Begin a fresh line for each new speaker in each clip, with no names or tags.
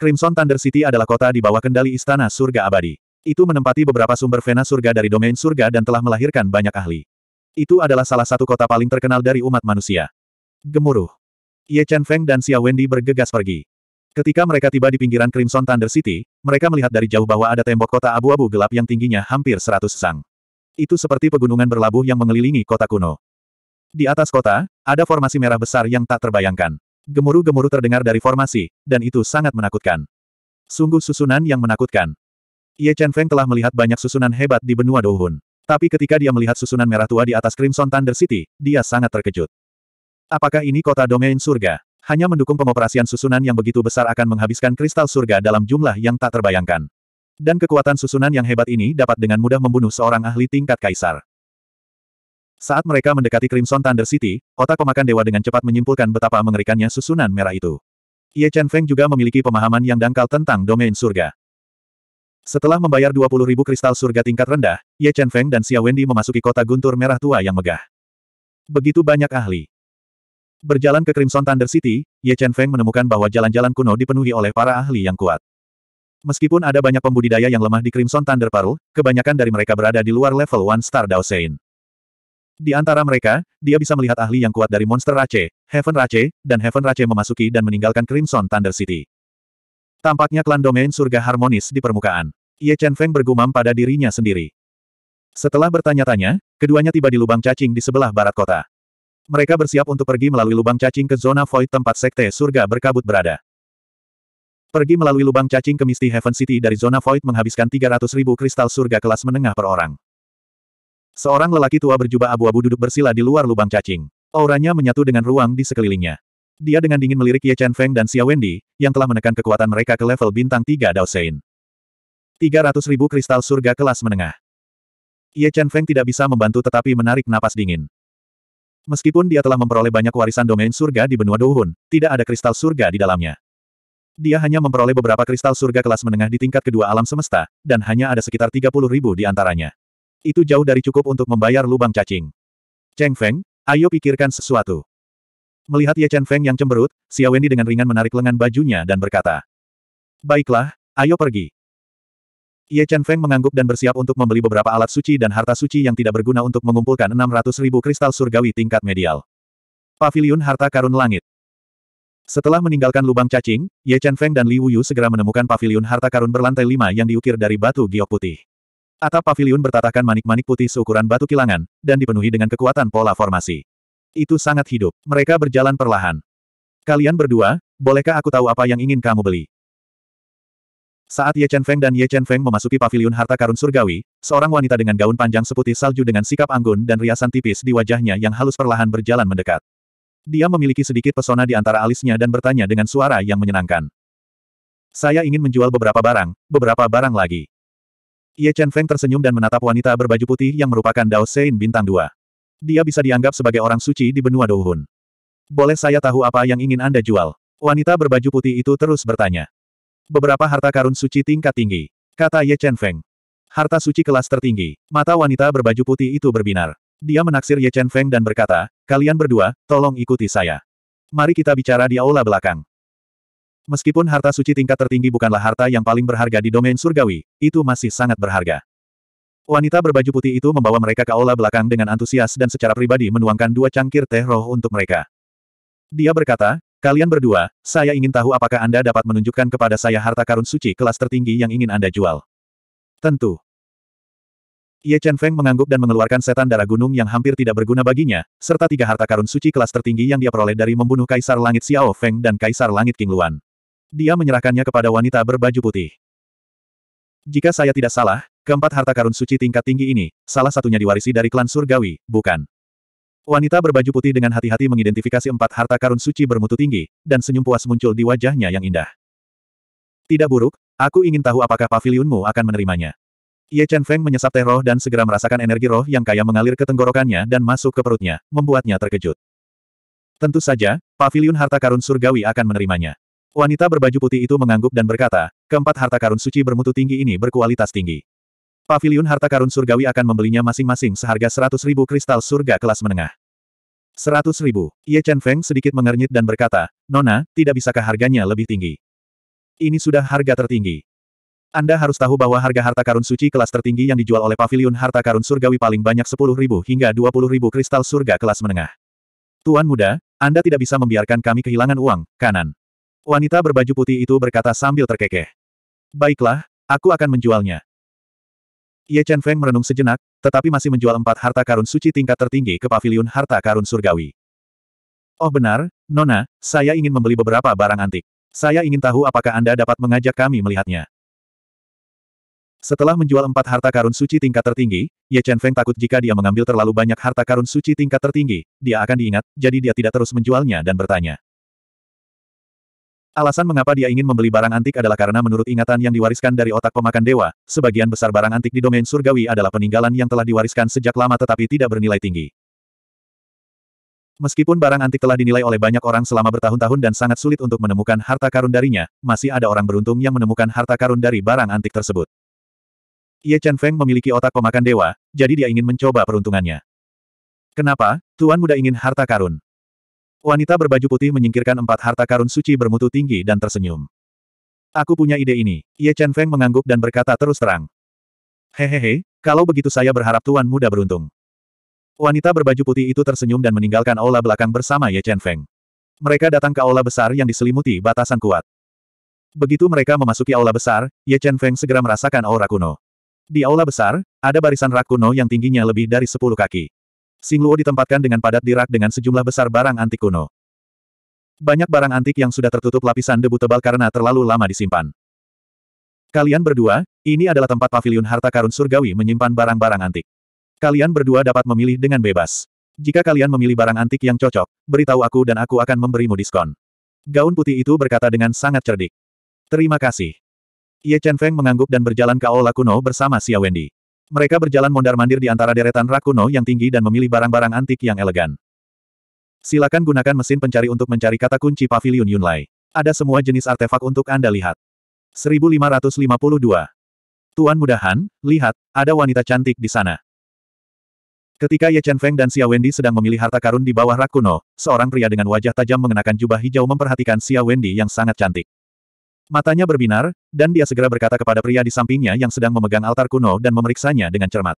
Crimson Thunder City adalah kota di bawah kendali Istana Surga Abadi. Itu menempati beberapa sumber vena surga dari domain surga dan telah melahirkan banyak ahli. Itu adalah salah satu kota paling terkenal dari umat manusia. Gemuruh. Ye Chen Feng dan Xia Wendy bergegas pergi. Ketika mereka tiba di pinggiran Crimson Thunder City, mereka melihat dari jauh bahwa ada tembok kota abu-abu gelap yang tingginya hampir 100 sang. Itu seperti pegunungan berlabuh yang mengelilingi kota kuno. Di atas kota, ada formasi merah besar yang tak terbayangkan. Gemuruh-gemuruh terdengar dari formasi, dan itu sangat menakutkan. Sungguh susunan yang menakutkan. Ye Chen Feng telah melihat banyak susunan hebat di benua Douhun. Tapi ketika dia melihat susunan merah tua di atas Crimson Thunder City, dia sangat terkejut. Apakah ini kota domain surga? Hanya mendukung pengoperasian susunan yang begitu besar akan menghabiskan kristal surga dalam jumlah yang tak terbayangkan. Dan kekuatan susunan yang hebat ini dapat dengan mudah membunuh seorang ahli tingkat kaisar. Saat mereka mendekati Crimson Thunder City, otak pemakan dewa dengan cepat menyimpulkan betapa mengerikannya susunan merah itu. Ye Chen Feng juga memiliki pemahaman yang dangkal tentang domain surga. Setelah membayar 20 ribu kristal surga tingkat rendah, Ye Chen Feng dan Xia Wendy memasuki kota guntur merah tua yang megah. Begitu banyak ahli. Berjalan ke Crimson Thunder City, Ye Chen Feng menemukan bahwa jalan-jalan kuno dipenuhi oleh para ahli yang kuat. Meskipun ada banyak pembudidaya yang lemah di Crimson Thunder Pearl, kebanyakan dari mereka berada di luar level one Star Dao Daosein. Di antara mereka, dia bisa melihat ahli yang kuat dari monster Rache, Heaven Rache, dan Heaven Rache memasuki dan meninggalkan Crimson Thunder City. Tampaknya klan domain surga harmonis di permukaan. Ye Chen Feng bergumam pada dirinya sendiri. Setelah bertanya-tanya, keduanya tiba di lubang cacing di sebelah barat kota. Mereka bersiap untuk pergi melalui lubang cacing ke zona void tempat sekte surga berkabut berada. Pergi melalui lubang cacing ke Misty Heaven City dari zona void menghabiskan 300 ribu kristal surga kelas menengah per orang. Seorang lelaki tua berjubah abu-abu duduk bersila di luar lubang cacing. Auranya menyatu dengan ruang di sekelilingnya. Dia dengan dingin melirik Ye Chen Feng dan Xia Wendy, yang telah menekan kekuatan mereka ke level bintang 3 Tiga 300 ribu kristal surga kelas menengah. Ye Chen Feng tidak bisa membantu tetapi menarik napas dingin. Meskipun dia telah memperoleh banyak warisan domain surga di benua Douhun, tidak ada kristal surga di dalamnya. Dia hanya memperoleh beberapa kristal surga kelas menengah di tingkat kedua alam semesta, dan hanya ada sekitar 30 ribu di antaranya. Itu jauh dari cukup untuk membayar lubang cacing. Cheng Feng, ayo pikirkan sesuatu. Melihat Ye Chen Feng yang cemberut, Xia Wendy dengan ringan menarik lengan bajunya dan berkata. Baiklah, ayo pergi. Ye Chen Feng mengangguk dan bersiap untuk membeli beberapa alat suci dan harta suci yang tidak berguna untuk mengumpulkan 600 ribu kristal surgawi tingkat medial. Pavilion Harta Karun Langit setelah meninggalkan lubang cacing, Ye Chen Feng dan Li Wuyu segera menemukan pavilion harta karun berlantai lima yang diukir dari batu giok putih. Atap pavilion bertatakan manik-manik putih seukuran batu kilangan, dan dipenuhi dengan kekuatan pola formasi. Itu sangat hidup. Mereka berjalan perlahan. Kalian berdua, bolehkah aku tahu apa yang ingin kamu beli? Saat Ye Chen Feng dan Ye Chen Feng memasuki pavilion harta karun surgawi, seorang wanita dengan gaun panjang seputih salju dengan sikap anggun dan riasan tipis di wajahnya yang halus perlahan berjalan mendekat. Dia memiliki sedikit pesona di antara alisnya dan bertanya dengan suara yang menyenangkan. Saya ingin menjual beberapa barang, beberapa barang lagi. Ye Chen Feng tersenyum dan menatap wanita berbaju putih yang merupakan Dao Sein bintang dua. Dia bisa dianggap sebagai orang suci di benua Douhun. Boleh saya tahu apa yang ingin Anda jual? Wanita berbaju putih itu terus bertanya. Beberapa harta karun suci tingkat tinggi. Kata Ye Chen Feng. Harta suci kelas tertinggi. Mata wanita berbaju putih itu berbinar. Dia menaksir Ye Chen Feng dan berkata, kalian berdua, tolong ikuti saya. Mari kita bicara di aula belakang. Meskipun harta suci tingkat tertinggi bukanlah harta yang paling berharga di domain surgawi, itu masih sangat berharga. Wanita berbaju putih itu membawa mereka ke aula belakang dengan antusias dan secara pribadi menuangkan dua cangkir teh roh untuk mereka. Dia berkata, kalian berdua, saya ingin tahu apakah Anda dapat menunjukkan kepada saya harta karun suci kelas tertinggi yang ingin Anda jual. Tentu. Ye Chen Feng mengangguk dan mengeluarkan setan darah gunung yang hampir tidak berguna baginya, serta tiga harta karun suci kelas tertinggi yang dia peroleh dari membunuh Kaisar Langit Xiao Feng dan Kaisar Langit King Luan. Dia menyerahkannya kepada wanita berbaju putih. Jika saya tidak salah, keempat harta karun suci tingkat tinggi ini, salah satunya diwarisi dari klan surgawi, bukan? Wanita berbaju putih dengan hati-hati mengidentifikasi empat harta karun suci bermutu tinggi, dan senyum puas muncul di wajahnya yang indah. Tidak buruk, aku ingin tahu apakah pavilionmu akan menerimanya. Ye Chen Feng menyesap teh roh dan segera merasakan energi roh yang kaya mengalir ke tenggorokannya dan masuk ke perutnya, membuatnya terkejut. Tentu saja, pavilion harta karun surgawi akan menerimanya. Wanita berbaju putih itu mengangguk dan berkata, keempat harta karun suci bermutu tinggi ini berkualitas tinggi. Paviliun harta karun surgawi akan membelinya masing-masing seharga seratus ribu kristal surga kelas menengah. Seratus ribu. Ye Chen Feng sedikit mengernyit dan berkata, Nona, tidak bisakah harganya lebih tinggi? Ini sudah harga tertinggi. Anda harus tahu bahwa harga harta karun suci kelas tertinggi yang dijual oleh Pavilion harta karun surgawi paling banyak sepuluh ribu hingga dua puluh ribu kristal surga kelas menengah. Tuan muda, Anda tidak bisa membiarkan kami kehilangan uang, kanan. Wanita berbaju putih itu berkata sambil terkekeh. Baiklah, aku akan menjualnya. Ye Chen Feng merenung sejenak, tetapi masih menjual empat harta karun suci tingkat tertinggi ke paviliun harta karun surgawi. Oh benar, Nona, saya ingin membeli beberapa barang antik. Saya ingin tahu apakah Anda dapat mengajak kami melihatnya. Setelah menjual empat harta karun suci tingkat tertinggi, Ye Chen Feng takut jika dia mengambil terlalu banyak harta karun suci tingkat tertinggi, dia akan diingat, jadi dia tidak terus menjualnya dan bertanya. Alasan mengapa dia ingin membeli barang antik adalah karena menurut ingatan yang diwariskan dari otak pemakan dewa, sebagian besar barang antik di domain surgawi adalah peninggalan yang telah diwariskan sejak lama tetapi tidak bernilai tinggi. Meskipun barang antik telah dinilai oleh banyak orang selama bertahun-tahun dan sangat sulit untuk menemukan harta karun darinya, masih ada orang beruntung yang menemukan harta karun dari barang antik tersebut. Ye Chen Feng memiliki otak pemakan dewa, jadi dia ingin mencoba peruntungannya. Kenapa, Tuan Muda ingin harta karun? Wanita berbaju putih menyingkirkan empat harta karun suci bermutu tinggi dan tersenyum. Aku punya ide ini. Ye Chen Feng mengangguk dan berkata terus terang. Hehehe, kalau begitu saya berharap Tuan Muda beruntung. Wanita berbaju putih itu tersenyum dan meninggalkan aula belakang bersama Ye Chen Feng. Mereka datang ke aula besar yang diselimuti batasan kuat. Begitu mereka memasuki aula besar, Ye Chen Feng segera merasakan aura kuno. Di aula besar, ada barisan rak kuno yang tingginya lebih dari 10 kaki. Luo ditempatkan dengan padat di rak dengan sejumlah besar barang antik kuno. Banyak barang antik yang sudah tertutup lapisan debu tebal karena terlalu lama disimpan. Kalian berdua, ini adalah tempat pavilion harta karun surgawi menyimpan barang-barang antik. Kalian berdua dapat memilih dengan bebas. Jika kalian memilih barang antik yang cocok, beritahu aku dan aku akan memberimu diskon. Gaun putih itu berkata dengan sangat cerdik. Terima kasih. Ye Chen Feng mengangguk dan berjalan ke aula kuno bersama Xia Wendy. Mereka berjalan mondar-mandir di antara deretan rak kuno yang tinggi dan memilih barang-barang antik yang elegan. Silakan gunakan mesin pencari untuk mencari kata kunci Pavilion Yunlai. Ada semua jenis artefak untuk Anda lihat. 1552. Tuan mudahan, lihat, ada wanita cantik di sana. Ketika Ye Chen Feng dan Xia Wendy sedang memilih harta karun di bawah rak kuno, seorang pria dengan wajah tajam mengenakan jubah hijau memperhatikan Xia Wendy yang sangat cantik. Matanya berbinar, dan dia segera berkata kepada pria di sampingnya yang sedang memegang altar kuno dan memeriksanya dengan cermat.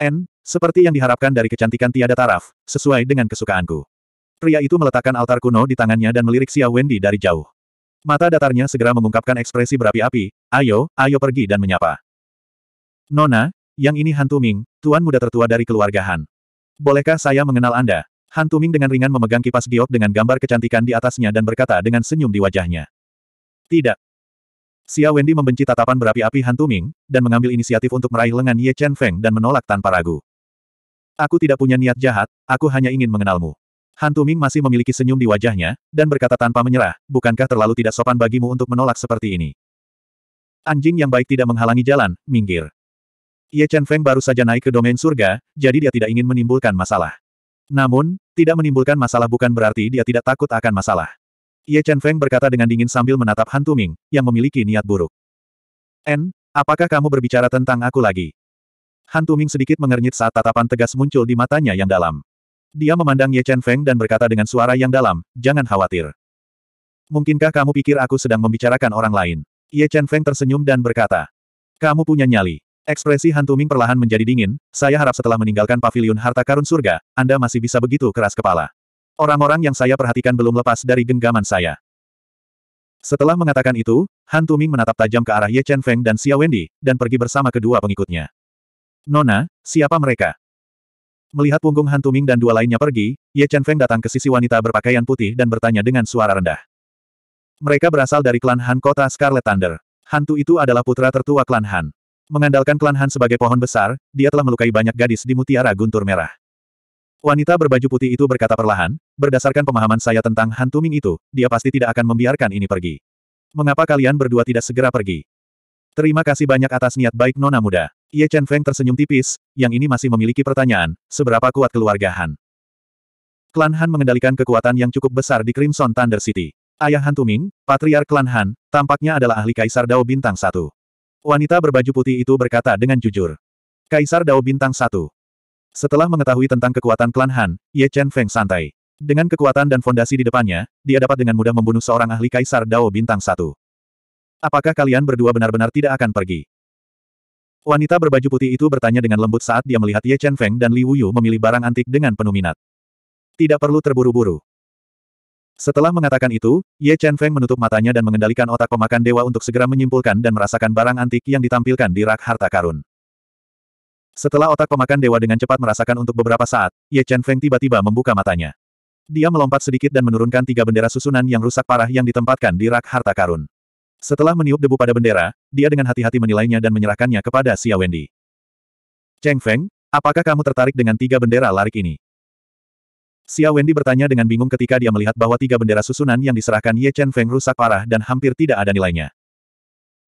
N, seperti yang diharapkan dari kecantikan tiada taraf, sesuai dengan kesukaanku. Pria itu meletakkan altar kuno di tangannya dan melirik Xia Wendy dari jauh. Mata datarnya segera mengungkapkan ekspresi berapi-api, ayo, ayo pergi dan menyapa. Nona, yang ini Hantu Ming, tuan muda tertua dari keluarga Han. Bolehkah saya mengenal Anda? Hantu Ming dengan ringan memegang kipas giok dengan gambar kecantikan di atasnya dan berkata dengan senyum di wajahnya. Tidak. Xia Wendy membenci tatapan berapi-api hantu Ming, dan mengambil inisiatif untuk meraih lengan Ye Chen Feng dan menolak tanpa ragu. Aku tidak punya niat jahat, aku hanya ingin mengenalmu. Hantu Ming masih memiliki senyum di wajahnya, dan berkata tanpa menyerah, bukankah terlalu tidak sopan bagimu untuk menolak seperti ini? Anjing yang baik tidak menghalangi jalan, minggir. Ye Chen Feng baru saja naik ke domain surga, jadi dia tidak ingin menimbulkan masalah. Namun, tidak menimbulkan masalah bukan berarti dia tidak takut akan masalah. Ye Chen Feng berkata dengan dingin sambil menatap Han Tuming, yang memiliki niat buruk. En, apakah kamu berbicara tentang aku lagi? Han Tuming sedikit mengernyit saat tatapan tegas muncul di matanya yang dalam. Dia memandang Ye Chen Feng dan berkata dengan suara yang dalam, jangan khawatir. Mungkinkah kamu pikir aku sedang membicarakan orang lain? Ye Chen Feng tersenyum dan berkata, kamu punya nyali. Ekspresi Han Tuming perlahan menjadi dingin, saya harap setelah meninggalkan paviliun harta karun surga, Anda masih bisa begitu keras kepala. Orang-orang yang saya perhatikan belum lepas dari genggaman saya. Setelah mengatakan itu, Han Tuming menatap tajam ke arah Ye Chen Feng dan Xia Wendy, dan pergi bersama kedua pengikutnya. Nona, siapa mereka? Melihat punggung Han Tuming dan dua lainnya pergi, Ye Chen Feng datang ke sisi wanita berpakaian putih dan bertanya dengan suara rendah. Mereka berasal dari klan Han kota Scarlet Thunder. Hantu itu adalah putra tertua klan Han. Mengandalkan klan Han sebagai pohon besar, dia telah melukai banyak gadis di mutiara guntur merah. Wanita berbaju putih itu berkata perlahan, berdasarkan pemahaman saya tentang hantu Ming itu, dia pasti tidak akan membiarkan ini pergi. Mengapa kalian berdua tidak segera pergi? Terima kasih banyak atas niat baik Nona Muda. Ye Chen Feng tersenyum tipis, yang ini masih memiliki pertanyaan, seberapa kuat keluarga Han? Klan Han mengendalikan kekuatan yang cukup besar di Crimson Thunder City. Ayah Han Tuming, Patriark Klan Han, tampaknya adalah ahli Kaisar Dao Bintang 1. Wanita berbaju putih itu berkata dengan jujur. Kaisar Dao Bintang 1. Setelah mengetahui tentang kekuatan klan Han, Ye Chen Feng santai. Dengan kekuatan dan fondasi di depannya, dia dapat dengan mudah membunuh seorang ahli kaisar Dao Bintang Satu. Apakah kalian berdua benar-benar tidak akan pergi? Wanita berbaju putih itu bertanya dengan lembut saat dia melihat Ye Chen Feng dan Li Wuyu memilih barang antik dengan penuh minat. Tidak perlu terburu-buru. Setelah mengatakan itu, Ye Chen Feng menutup matanya dan mengendalikan otak pemakan dewa untuk segera menyimpulkan dan merasakan barang antik yang ditampilkan di rak harta karun. Setelah otak pemakan dewa dengan cepat merasakan untuk beberapa saat, Ye Chen Feng tiba-tiba membuka matanya. Dia melompat sedikit dan menurunkan tiga bendera susunan yang rusak parah yang ditempatkan di rak harta karun. Setelah meniup debu pada bendera, dia dengan hati-hati menilainya dan menyerahkannya kepada Xia Wendy. Cheng Feng, apakah kamu tertarik dengan tiga bendera larik ini? Xia Wendy bertanya dengan bingung ketika dia melihat bahwa tiga bendera susunan yang diserahkan Ye Chen Feng rusak parah dan hampir tidak ada nilainya.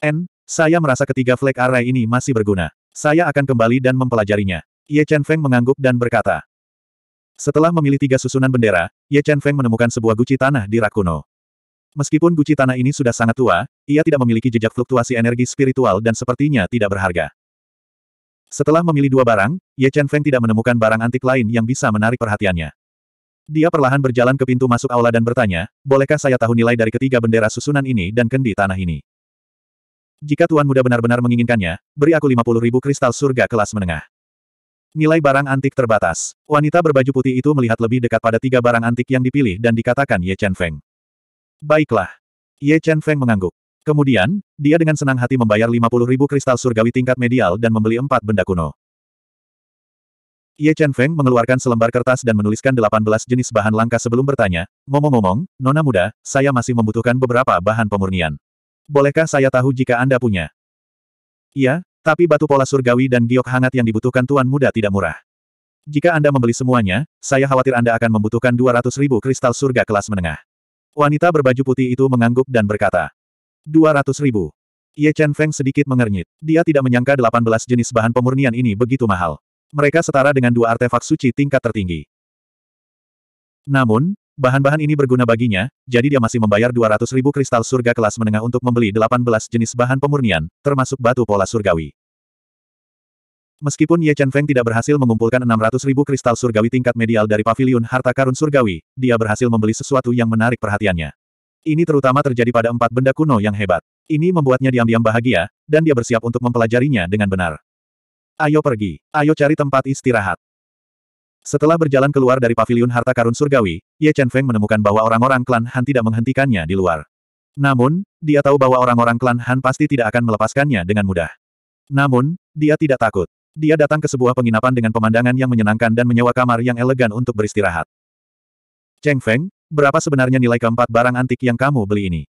N, saya merasa ketiga flag array ini masih berguna. Saya akan kembali dan mempelajarinya. Ye Chen Feng mengangguk dan berkata. Setelah memilih tiga susunan bendera, Ye Chen Feng menemukan sebuah guci tanah di Rakuno. Meskipun guci tanah ini sudah sangat tua, ia tidak memiliki jejak fluktuasi energi spiritual dan sepertinya tidak berharga. Setelah memilih dua barang, Ye Chen Feng tidak menemukan barang antik lain yang bisa menarik perhatiannya. Dia perlahan berjalan ke pintu masuk aula dan bertanya, bolehkah saya tahu nilai dari ketiga bendera susunan ini dan kendi tanah ini? Jika Tuan Muda benar-benar menginginkannya, beri aku puluh ribu kristal surga kelas menengah. Nilai barang antik terbatas. Wanita berbaju putih itu melihat lebih dekat pada tiga barang antik yang dipilih dan dikatakan Ye Chen Feng. Baiklah. Ye Chen Feng mengangguk. Kemudian, dia dengan senang hati membayar puluh ribu kristal surgawi tingkat medial dan membeli empat benda kuno. Ye Chen Feng mengeluarkan selembar kertas dan menuliskan delapan belas jenis bahan langka sebelum bertanya, ngomong-ngomong, Nona muda, saya masih membutuhkan beberapa bahan pemurnian. Bolehkah saya tahu jika Anda punya? Iya, tapi batu pola surgawi dan giok hangat yang dibutuhkan Tuan Muda tidak murah. Jika Anda membeli semuanya, saya khawatir Anda akan membutuhkan 200 ribu kristal surga kelas menengah. Wanita berbaju putih itu mengangguk dan berkata, 200 ribu. Ye Chen Feng sedikit mengernyit. Dia tidak menyangka 18 jenis bahan pemurnian ini begitu mahal. Mereka setara dengan dua artefak suci tingkat tertinggi. Namun, Bahan-bahan ini berguna baginya, jadi dia masih membayar 200 ribu kristal surga kelas menengah untuk membeli 18 jenis bahan pemurnian, termasuk batu pola surgawi. Meskipun Ye Chen Feng tidak berhasil mengumpulkan 600 ribu kristal surgawi tingkat medial dari paviliun harta karun surgawi, dia berhasil membeli sesuatu yang menarik perhatiannya. Ini terutama terjadi pada empat benda kuno yang hebat. Ini membuatnya diam-diam bahagia, dan dia bersiap untuk mempelajarinya dengan benar. Ayo pergi, ayo cari tempat istirahat. Setelah berjalan keluar dari paviliun harta karun surgawi, Ye Chen Feng menemukan bahwa orang-orang klan Han tidak menghentikannya di luar. Namun, dia tahu bahwa orang-orang klan Han pasti tidak akan melepaskannya dengan mudah. Namun, dia tidak takut. Dia datang ke sebuah penginapan dengan pemandangan yang menyenangkan dan menyewa kamar yang elegan untuk beristirahat. Cheng Feng, berapa sebenarnya nilai keempat barang antik yang kamu beli ini?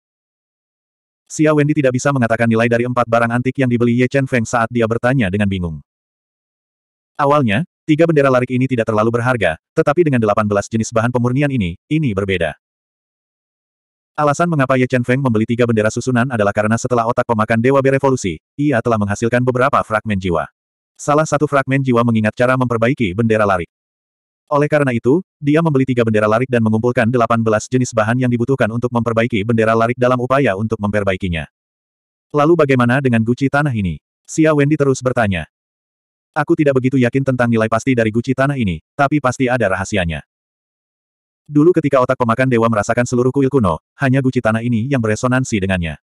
Xia Wendy tidak bisa mengatakan nilai dari empat barang antik yang dibeli Ye Chen Feng saat dia bertanya dengan bingung. Awalnya, Tiga bendera larik ini tidak terlalu berharga, tetapi dengan 18 jenis bahan pemurnian ini, ini berbeda. Alasan mengapa Ye Chen Feng membeli tiga bendera susunan adalah karena setelah otak pemakan Dewa berevolusi, ia telah menghasilkan beberapa fragmen jiwa. Salah satu fragmen jiwa mengingat cara memperbaiki bendera larik. Oleh karena itu, dia membeli tiga bendera larik dan mengumpulkan 18 jenis bahan yang dibutuhkan untuk memperbaiki bendera larik dalam upaya untuk memperbaikinya. Lalu bagaimana dengan guci tanah ini? Xia Wendy terus bertanya. Aku tidak begitu yakin tentang nilai pasti dari guci tanah ini, tapi pasti ada rahasianya. Dulu ketika otak pemakan dewa merasakan seluruh kuil kuno, hanya guci tanah ini yang beresonansi dengannya.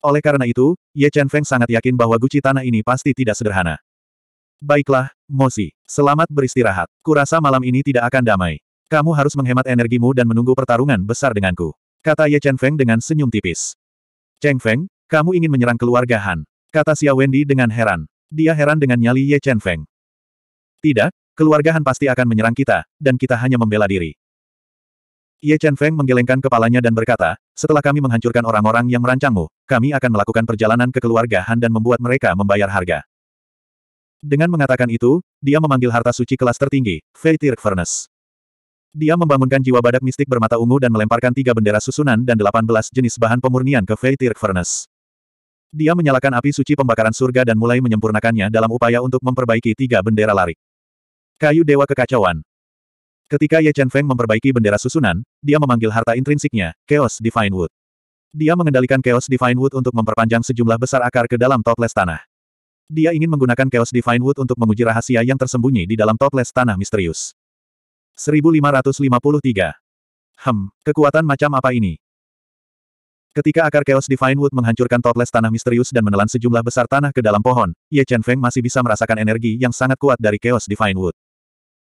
Oleh karena itu, Ye Chen Feng sangat yakin bahwa guci tanah ini pasti tidak sederhana. Baiklah, Mosi, selamat beristirahat. Kurasa malam ini tidak akan damai. Kamu harus menghemat energimu dan menunggu pertarungan besar denganku. Kata Ye Chen Feng dengan senyum tipis. Cheng Feng, kamu ingin menyerang keluarga Han. Kata Xia Wendy dengan heran. Dia heran dengan nyali Ye Chen Feng. Tidak, keluarga Han pasti akan menyerang kita, dan kita hanya membela diri. Ye Chen Feng menggelengkan kepalanya dan berkata, setelah kami menghancurkan orang-orang yang merancangmu, kami akan melakukan perjalanan ke keluarga Han dan membuat mereka membayar harga. Dengan mengatakan itu, dia memanggil harta suci kelas tertinggi, Feitir Furnace. Dia membangunkan jiwa badak mistik bermata ungu dan melemparkan tiga bendera susunan dan 18 jenis bahan pemurnian ke Feitir Furnace. Dia menyalakan api suci pembakaran surga dan mulai menyempurnakannya dalam upaya untuk memperbaiki tiga bendera larik. Kayu Dewa Kekacauan Ketika Ye Chen Feng memperbaiki bendera susunan, dia memanggil harta intrinsiknya, Chaos Divine Wood. Dia mengendalikan Chaos Divine Wood untuk memperpanjang sejumlah besar akar ke dalam toples tanah. Dia ingin menggunakan Chaos Divine Wood untuk menguji rahasia yang tersembunyi di dalam toples tanah misterius. 1553. Hem, kekuatan macam apa ini? Ketika akar Chaos Divine Wood menghancurkan totles tanah misterius dan menelan sejumlah besar tanah ke dalam pohon, Ye Chen Feng masih bisa merasakan energi yang sangat kuat dari Chaos Divine Wood.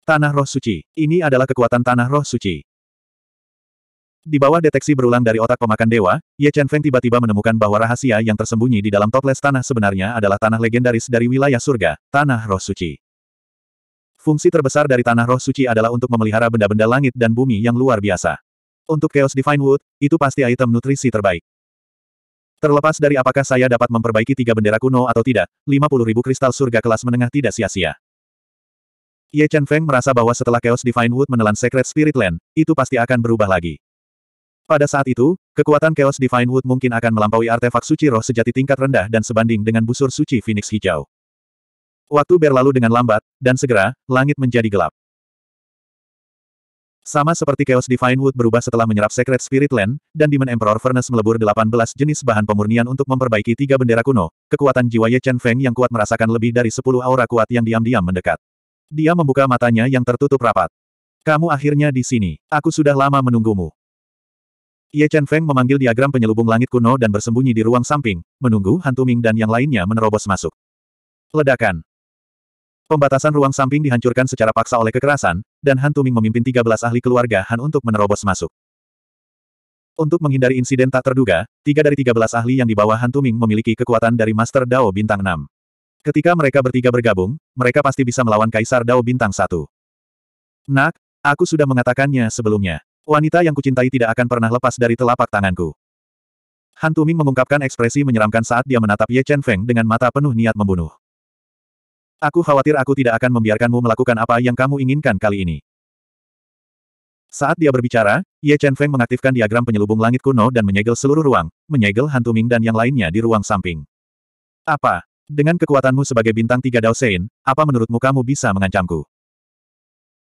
Tanah Roh Suci. Ini adalah kekuatan Tanah Roh Suci. Di bawah deteksi berulang dari otak pemakan dewa, Ye Chen Feng tiba-tiba menemukan bahwa rahasia yang tersembunyi di dalam Topless tanah sebenarnya adalah tanah legendaris dari wilayah surga, Tanah Roh Suci. Fungsi terbesar dari Tanah Roh Suci adalah untuk memelihara benda-benda langit dan bumi yang luar biasa. Untuk Chaos Divine Wood, itu pasti item nutrisi terbaik. Terlepas dari apakah saya dapat memperbaiki tiga bendera kuno atau tidak, 50.000 kristal surga kelas menengah tidak sia-sia. Ye Chen Feng merasa bahwa setelah Chaos Divine Wood menelan Secret Spirit Land, itu pasti akan berubah lagi. Pada saat itu, kekuatan Chaos Divine Wood mungkin akan melampaui artefak suci roh sejati tingkat rendah dan sebanding dengan busur suci Phoenix Hijau. Waktu berlalu dengan lambat, dan segera, langit menjadi gelap. Sama seperti Chaos Divine Wood berubah setelah menyerap Secret Spirit Land, dan Demon Emperor Furnace melebur 18 jenis bahan pemurnian untuk memperbaiki tiga bendera kuno, kekuatan jiwa Ye Chen Feng yang kuat merasakan lebih dari 10 aura kuat yang diam-diam mendekat. Dia membuka matanya yang tertutup rapat. Kamu akhirnya di sini. Aku sudah lama menunggumu. Ye Chen Feng memanggil diagram penyelubung langit kuno dan bersembunyi di ruang samping, menunggu Hantu Ming dan yang lainnya menerobos masuk. Ledakan. Pembatasan ruang samping dihancurkan secara paksa oleh kekerasan, dan Han Tuming memimpin 13 ahli keluarga Han untuk menerobos masuk. Untuk menghindari insiden tak terduga, tiga dari 13 ahli yang dibawa Han Tuming memiliki kekuatan dari Master Dao Bintang 6. Ketika mereka bertiga bergabung, mereka pasti bisa melawan Kaisar Dao Bintang 1. Nak, aku sudah mengatakannya sebelumnya. Wanita yang kucintai tidak akan pernah lepas dari telapak tanganku. Han Tuming mengungkapkan ekspresi menyeramkan saat dia menatap Ye Chen Feng dengan mata penuh niat membunuh. Aku khawatir aku tidak akan membiarkanmu melakukan apa yang kamu inginkan kali ini. Saat dia berbicara, Ye Chen Feng mengaktifkan diagram penyelubung langit kuno dan menyegel seluruh ruang, menyegel hantu Ming dan yang lainnya di ruang samping. Apa? Dengan kekuatanmu sebagai bintang tiga Dao Sein, apa menurutmu kamu bisa mengancamku?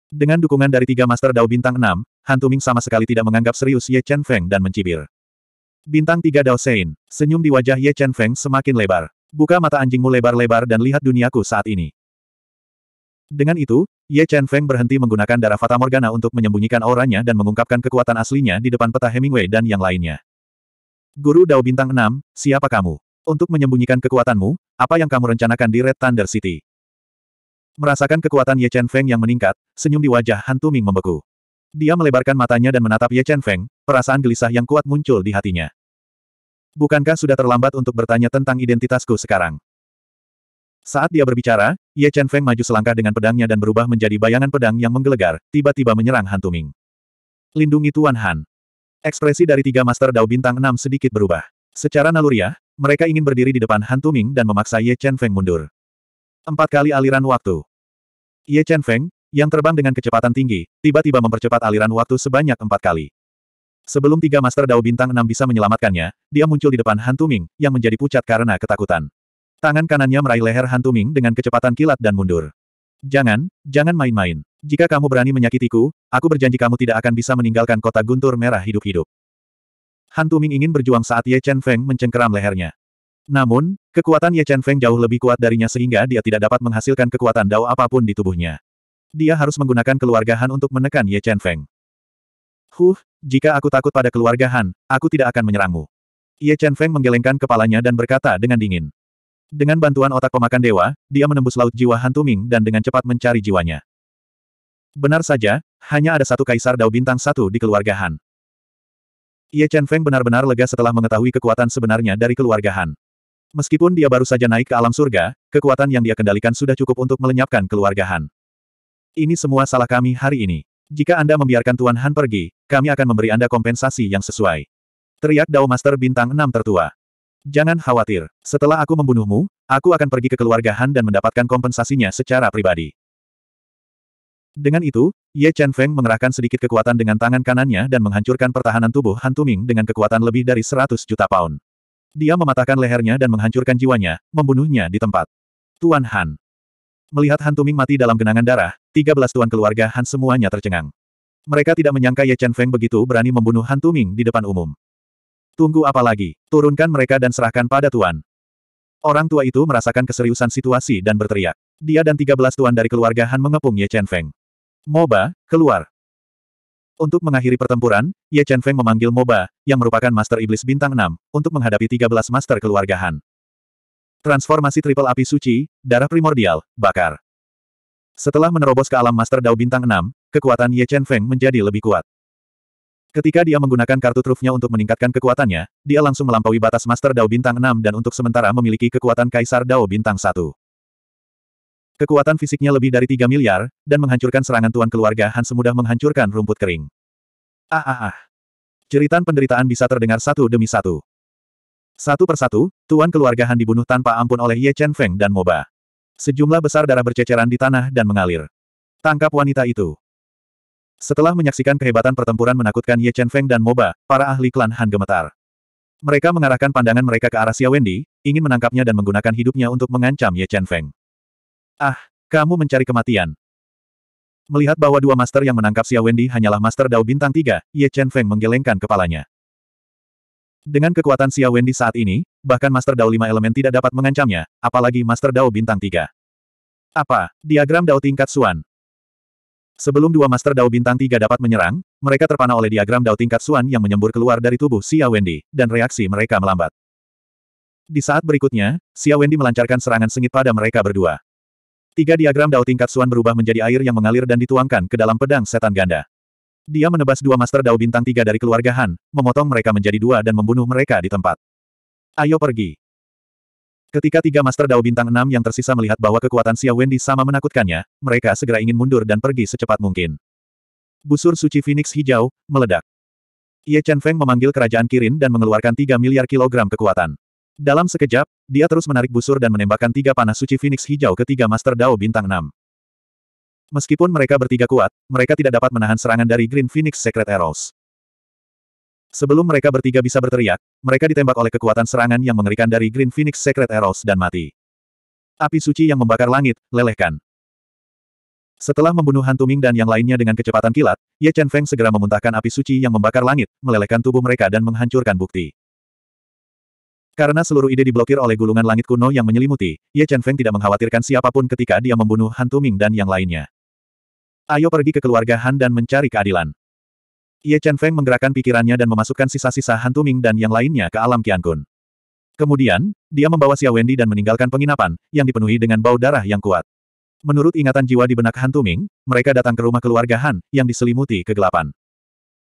Dengan dukungan dari tiga Master Dao Bintang enam, hantu Ming sama sekali tidak menganggap serius Ye Chen Feng dan mencibir. Bintang tiga Dao Sein, senyum di wajah Ye Chen Feng semakin lebar. Buka mata anjingmu lebar-lebar dan lihat duniaku saat ini. Dengan itu, Ye Chen Feng berhenti menggunakan darah Fata Morgana untuk menyembunyikan auranya dan mengungkapkan kekuatan aslinya di depan peta Hemingway dan yang lainnya. Guru Dao Bintang 6, siapa kamu? Untuk menyembunyikan kekuatanmu, apa yang kamu rencanakan di Red Thunder City? Merasakan kekuatan Ye Chen Feng yang meningkat, senyum di wajah Han Tuming membeku. Dia melebarkan matanya dan menatap Ye Chen Feng, perasaan gelisah yang kuat muncul di hatinya. Bukankah sudah terlambat untuk bertanya tentang identitasku sekarang? Saat dia berbicara, Ye Chen Feng maju selangkah dengan pedangnya dan berubah menjadi bayangan pedang yang menggelegar, tiba-tiba menyerang Han Tuming. Lindungi Tuan Han. Ekspresi dari tiga Master Dao Bintang 6 sedikit berubah. Secara naluriah, mereka ingin berdiri di depan Han Tuming dan memaksa Ye Chen Feng mundur. Empat kali aliran waktu. Ye Chen Feng, yang terbang dengan kecepatan tinggi, tiba-tiba mempercepat aliran waktu sebanyak empat kali. Sebelum tiga Master Dao Bintang enam bisa menyelamatkannya, dia muncul di depan Hantu Ming, yang menjadi pucat karena ketakutan. Tangan kanannya meraih leher Hantu Ming dengan kecepatan kilat dan mundur. Jangan, jangan main-main. Jika kamu berani menyakitiku, aku berjanji kamu tidak akan bisa meninggalkan kota guntur merah hidup-hidup. Hantu Ming ingin berjuang saat Ye Chen Feng mencengkeram lehernya. Namun, kekuatan Ye Chen Feng jauh lebih kuat darinya sehingga dia tidak dapat menghasilkan kekuatan dao apapun di tubuhnya. Dia harus menggunakan keluarga Han untuk menekan Ye Chen Feng. Huh, jika aku takut pada keluarga Han, aku tidak akan menyerangmu. Ye Chen Feng menggelengkan kepalanya dan berkata dengan dingin. Dengan bantuan otak pemakan dewa, dia menembus laut jiwa Han Tuming dan dengan cepat mencari jiwanya. Benar saja, hanya ada satu kaisar dao bintang satu di keluarga Han. Ye Chen Feng benar-benar lega setelah mengetahui kekuatan sebenarnya dari keluarga Han. Meskipun dia baru saja naik ke alam surga, kekuatan yang dia kendalikan sudah cukup untuk melenyapkan keluarga Han. Ini semua salah kami hari ini. Jika Anda membiarkan Tuan Han pergi, kami akan memberi Anda kompensasi yang sesuai. Teriak Dao Master Bintang 6 tertua. Jangan khawatir, setelah aku membunuhmu, aku akan pergi ke keluarga Han dan mendapatkan kompensasinya secara pribadi. Dengan itu, Ye Chen Feng mengerahkan sedikit kekuatan dengan tangan kanannya dan menghancurkan pertahanan tubuh Han Tuming dengan kekuatan lebih dari 100 juta pound. Dia mematahkan lehernya dan menghancurkan jiwanya, membunuhnya di tempat. Tuan Han. Melihat Han Tuming mati dalam genangan darah, 13 tuan keluarga Han semuanya tercengang. Mereka tidak menyangka Ye Chen Feng begitu berani membunuh Han Tuming di depan umum. Tunggu apa lagi? Turunkan mereka dan serahkan pada tuan. Orang tua itu merasakan keseriusan situasi dan berteriak. Dia dan 13 tuan dari keluarga Han mengepung Ye Chen Feng. Moba, keluar. Untuk mengakhiri pertempuran, Ye Chen Feng memanggil Moba, yang merupakan Master Iblis Bintang 6, untuk menghadapi 13 Master keluarga Han. Transformasi triple api suci, darah primordial, bakar. Setelah menerobos ke alam Master Dao Bintang 6, kekuatan Ye Chen Feng menjadi lebih kuat. Ketika dia menggunakan kartu trufnya untuk meningkatkan kekuatannya, dia langsung melampaui batas Master Dao Bintang 6 dan untuk sementara memiliki kekuatan Kaisar Dao Bintang 1. Kekuatan fisiknya lebih dari 3 miliar, dan menghancurkan serangan tuan keluarga Han semudah menghancurkan rumput kering. Ah ah ah. Ceritan penderitaan bisa terdengar satu demi satu. Satu persatu, tuan keluarga Han dibunuh tanpa ampun oleh Ye Chen Feng dan Moba. Sejumlah besar darah berceceran di tanah dan mengalir. Tangkap wanita itu. Setelah menyaksikan kehebatan pertempuran menakutkan Ye Chen Feng dan Moba, para ahli klan Han gemetar. Mereka mengarahkan pandangan mereka ke arah Xia Wendy, ingin menangkapnya dan menggunakan hidupnya untuk mengancam Ye Chen Feng. Ah, kamu mencari kematian. Melihat bahwa dua master yang menangkap Xia Wendy hanyalah master Dao Bintang 3, Ye Chen Feng menggelengkan kepalanya. Dengan kekuatan Xia Wen saat ini, bahkan Master Dao lima elemen tidak dapat mengancamnya, apalagi Master Dao bintang tiga. Apa? Diagram Dao tingkat Suan. Sebelum dua Master Dao bintang tiga dapat menyerang, mereka terpana oleh diagram Dao tingkat Suan yang menyembur keluar dari tubuh Xia Wendy, dan reaksi mereka melambat. Di saat berikutnya, Xia Wendy melancarkan serangan sengit pada mereka berdua. Tiga diagram Dao tingkat Suan berubah menjadi air yang mengalir dan dituangkan ke dalam pedang setan ganda. Dia menebas dua Master Dao Bintang tiga dari keluarga Han, memotong mereka menjadi dua dan membunuh mereka di tempat. Ayo pergi. Ketika tiga Master Dao Bintang enam yang tersisa melihat bahwa kekuatan Xia Wendy sama menakutkannya, mereka segera ingin mundur dan pergi secepat mungkin. Busur suci Phoenix hijau, meledak. Ye Chen Feng memanggil kerajaan Kirin dan mengeluarkan tiga miliar kilogram kekuatan. Dalam sekejap, dia terus menarik busur dan menembakkan tiga panah suci Phoenix hijau ke tiga Master Dao Bintang Enam. Meskipun mereka bertiga kuat, mereka tidak dapat menahan serangan dari Green Phoenix Secret Arrows. Sebelum mereka bertiga bisa berteriak, mereka ditembak oleh kekuatan serangan yang mengerikan dari Green Phoenix Secret Arrows dan mati. Api suci yang membakar langit, lelehkan. Setelah membunuh hantu Ming dan yang lainnya dengan kecepatan kilat, Ye Chen Feng segera memuntahkan api suci yang membakar langit, melelehkan tubuh mereka dan menghancurkan bukti. Karena seluruh ide diblokir oleh gulungan langit kuno yang menyelimuti, Ye Chen Feng tidak mengkhawatirkan siapapun ketika dia membunuh hantu Ming dan yang lainnya. Ayo pergi ke keluarga Han dan mencari keadilan. Ye Chen Feng menggerakkan pikirannya dan memasukkan sisa-sisa Han Tuming dan yang lainnya ke alam Qiankun. Kemudian, dia membawa Xia Wendy dan meninggalkan penginapan, yang dipenuhi dengan bau darah yang kuat. Menurut ingatan jiwa di benak Han Tuming, mereka datang ke rumah keluarga Han, yang diselimuti kegelapan.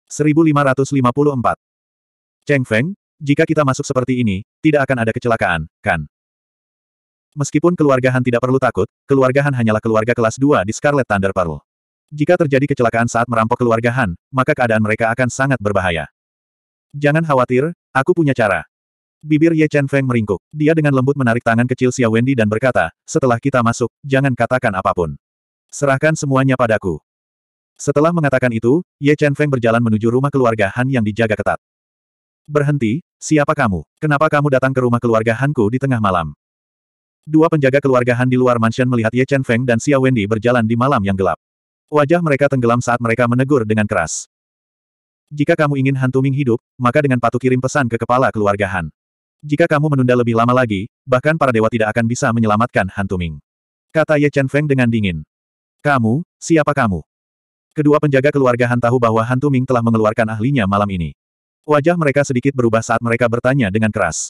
1554 Cheng Feng, jika kita masuk seperti ini, tidak akan ada kecelakaan, kan? Meskipun keluarga Han tidak perlu takut, keluarga Han hanyalah keluarga kelas 2 di Scarlet Thunder Pearl. Jika terjadi kecelakaan saat merampok keluarga Han, maka keadaan mereka akan sangat berbahaya. Jangan khawatir, aku punya cara. Bibir Ye Chen Feng meringkuk. Dia dengan lembut menarik tangan kecil Xia Wendy dan berkata, setelah kita masuk, jangan katakan apapun. Serahkan semuanya padaku. Setelah mengatakan itu, Ye Chen Feng berjalan menuju rumah keluarga Han yang dijaga ketat. Berhenti, siapa kamu? Kenapa kamu datang ke rumah keluarga Hanku di tengah malam? Dua penjaga keluarga Han di luar mansion melihat Ye Chen Feng dan Xia Wendy berjalan di malam yang gelap. Wajah mereka tenggelam saat mereka menegur dengan keras. Jika kamu ingin hantu Ming hidup, maka dengan patuh kirim pesan ke kepala keluarga Han. Jika kamu menunda lebih lama lagi, bahkan para dewa tidak akan bisa menyelamatkan hantu Ming. Kata Ye Chen Feng dengan dingin. Kamu, siapa kamu? Kedua penjaga keluarga Han tahu bahwa hantu Ming telah mengeluarkan ahlinya malam ini. Wajah mereka sedikit berubah saat mereka bertanya dengan keras.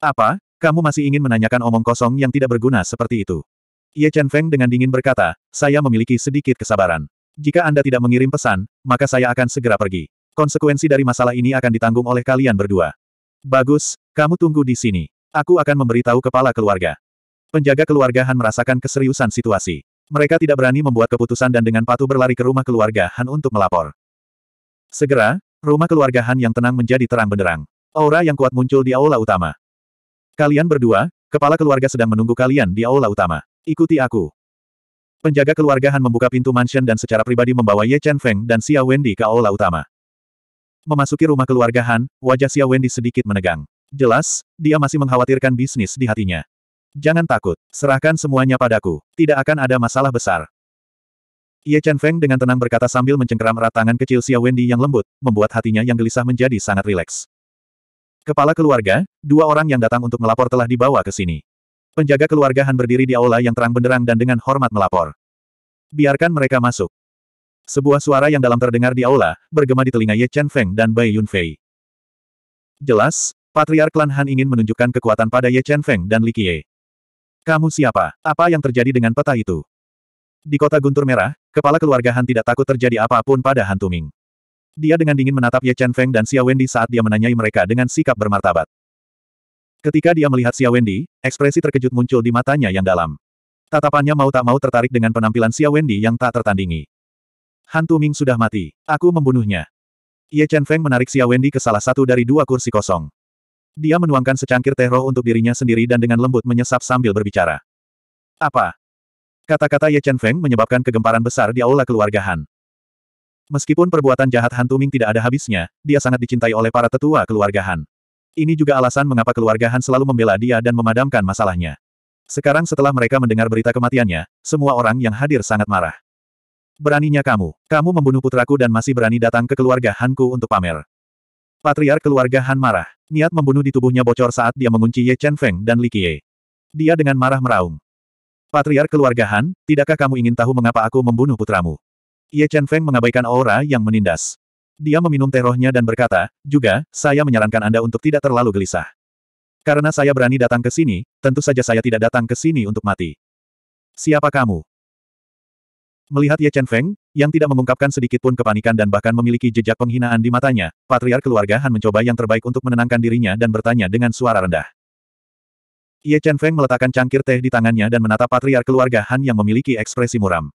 Apa, kamu masih ingin menanyakan omong kosong yang tidak berguna seperti itu? Ye Chen Feng dengan dingin berkata, saya memiliki sedikit kesabaran. Jika Anda tidak mengirim pesan, maka saya akan segera pergi. Konsekuensi dari masalah ini akan ditanggung oleh kalian berdua. Bagus, kamu tunggu di sini. Aku akan memberitahu kepala keluarga. Penjaga keluarga Han merasakan keseriusan situasi. Mereka tidak berani membuat keputusan dan dengan patuh berlari ke rumah keluarga Han untuk melapor. Segera, rumah keluarga Han yang tenang menjadi terang benderang. Aura yang kuat muncul di aula utama. Kalian berdua, kepala keluarga sedang menunggu kalian di aula utama. Ikuti aku. Penjaga keluarga Han membuka pintu mansion dan secara pribadi membawa Ye Chen Feng dan Xia Wendy ke aula utama. Memasuki rumah keluarga Han, wajah Xia Wendy sedikit menegang. Jelas, dia masih mengkhawatirkan bisnis di hatinya. Jangan takut, serahkan semuanya padaku, tidak akan ada masalah besar. Ye Chen Feng dengan tenang berkata sambil mencengkeram erat tangan kecil Xia Wendy yang lembut, membuat hatinya yang gelisah menjadi sangat rileks. Kepala keluarga, dua orang yang datang untuk melapor telah dibawa ke sini. Penjaga keluarga Han berdiri di aula yang terang benderang dan dengan hormat melapor. Biarkan mereka masuk. Sebuah suara yang dalam terdengar di aula, bergema di telinga Ye Chen Feng dan Bai Yun Fei. Jelas, Patriark Klan Han ingin menunjukkan kekuatan pada Ye Chen Feng dan Li Qiye. Kamu siapa? Apa yang terjadi dengan peta itu? Di kota Guntur Merah, kepala keluarga Han tidak takut terjadi apapun pada Han Tuming. Dia dengan dingin menatap Ye Chen Feng dan Xia Wendy saat dia menanyai mereka dengan sikap bermartabat. Ketika dia melihat Xia Wendy, ekspresi terkejut muncul di matanya yang dalam. Tatapannya mau tak mau tertarik dengan penampilan Xia Wendy yang tak tertandingi. Hantu Ming sudah mati. Aku membunuhnya. Ye Chen Feng menarik Xia Wendy ke salah satu dari dua kursi kosong. Dia menuangkan secangkir teh roh untuk dirinya sendiri dan dengan lembut menyesap sambil berbicara. Apa? Kata-kata Ye Chen Feng menyebabkan kegemparan besar di aula keluarga Han. Meskipun perbuatan jahat Hantu Ming tidak ada habisnya, dia sangat dicintai oleh para tetua keluarga Han. Ini juga alasan mengapa keluarga Han selalu membela dia dan memadamkan masalahnya. Sekarang setelah mereka mendengar berita kematiannya, semua orang yang hadir sangat marah. Beraninya kamu, kamu membunuh putraku dan masih berani datang ke keluarga Hanku untuk pamer. Patriar keluarga Han marah. Niat membunuh di tubuhnya bocor saat dia mengunci Ye Chen Feng dan Li Qiye. Dia dengan marah meraung. Patriar keluarga Han, tidakkah kamu ingin tahu mengapa aku membunuh putramu? Ye Chen Feng mengabaikan aura yang menindas. Dia meminum teh rohnya dan berkata, juga, saya menyarankan Anda untuk tidak terlalu gelisah. Karena saya berani datang ke sini, tentu saja saya tidak datang ke sini untuk mati. Siapa kamu? Melihat Ye Chen Feng, yang tidak mengungkapkan sedikit pun kepanikan dan bahkan memiliki jejak penghinaan di matanya, Patriar keluarga Han mencoba yang terbaik untuk menenangkan dirinya dan bertanya dengan suara rendah. Ye Chen Feng meletakkan cangkir teh di tangannya dan menatap Patriar keluarga Han yang memiliki ekspresi muram.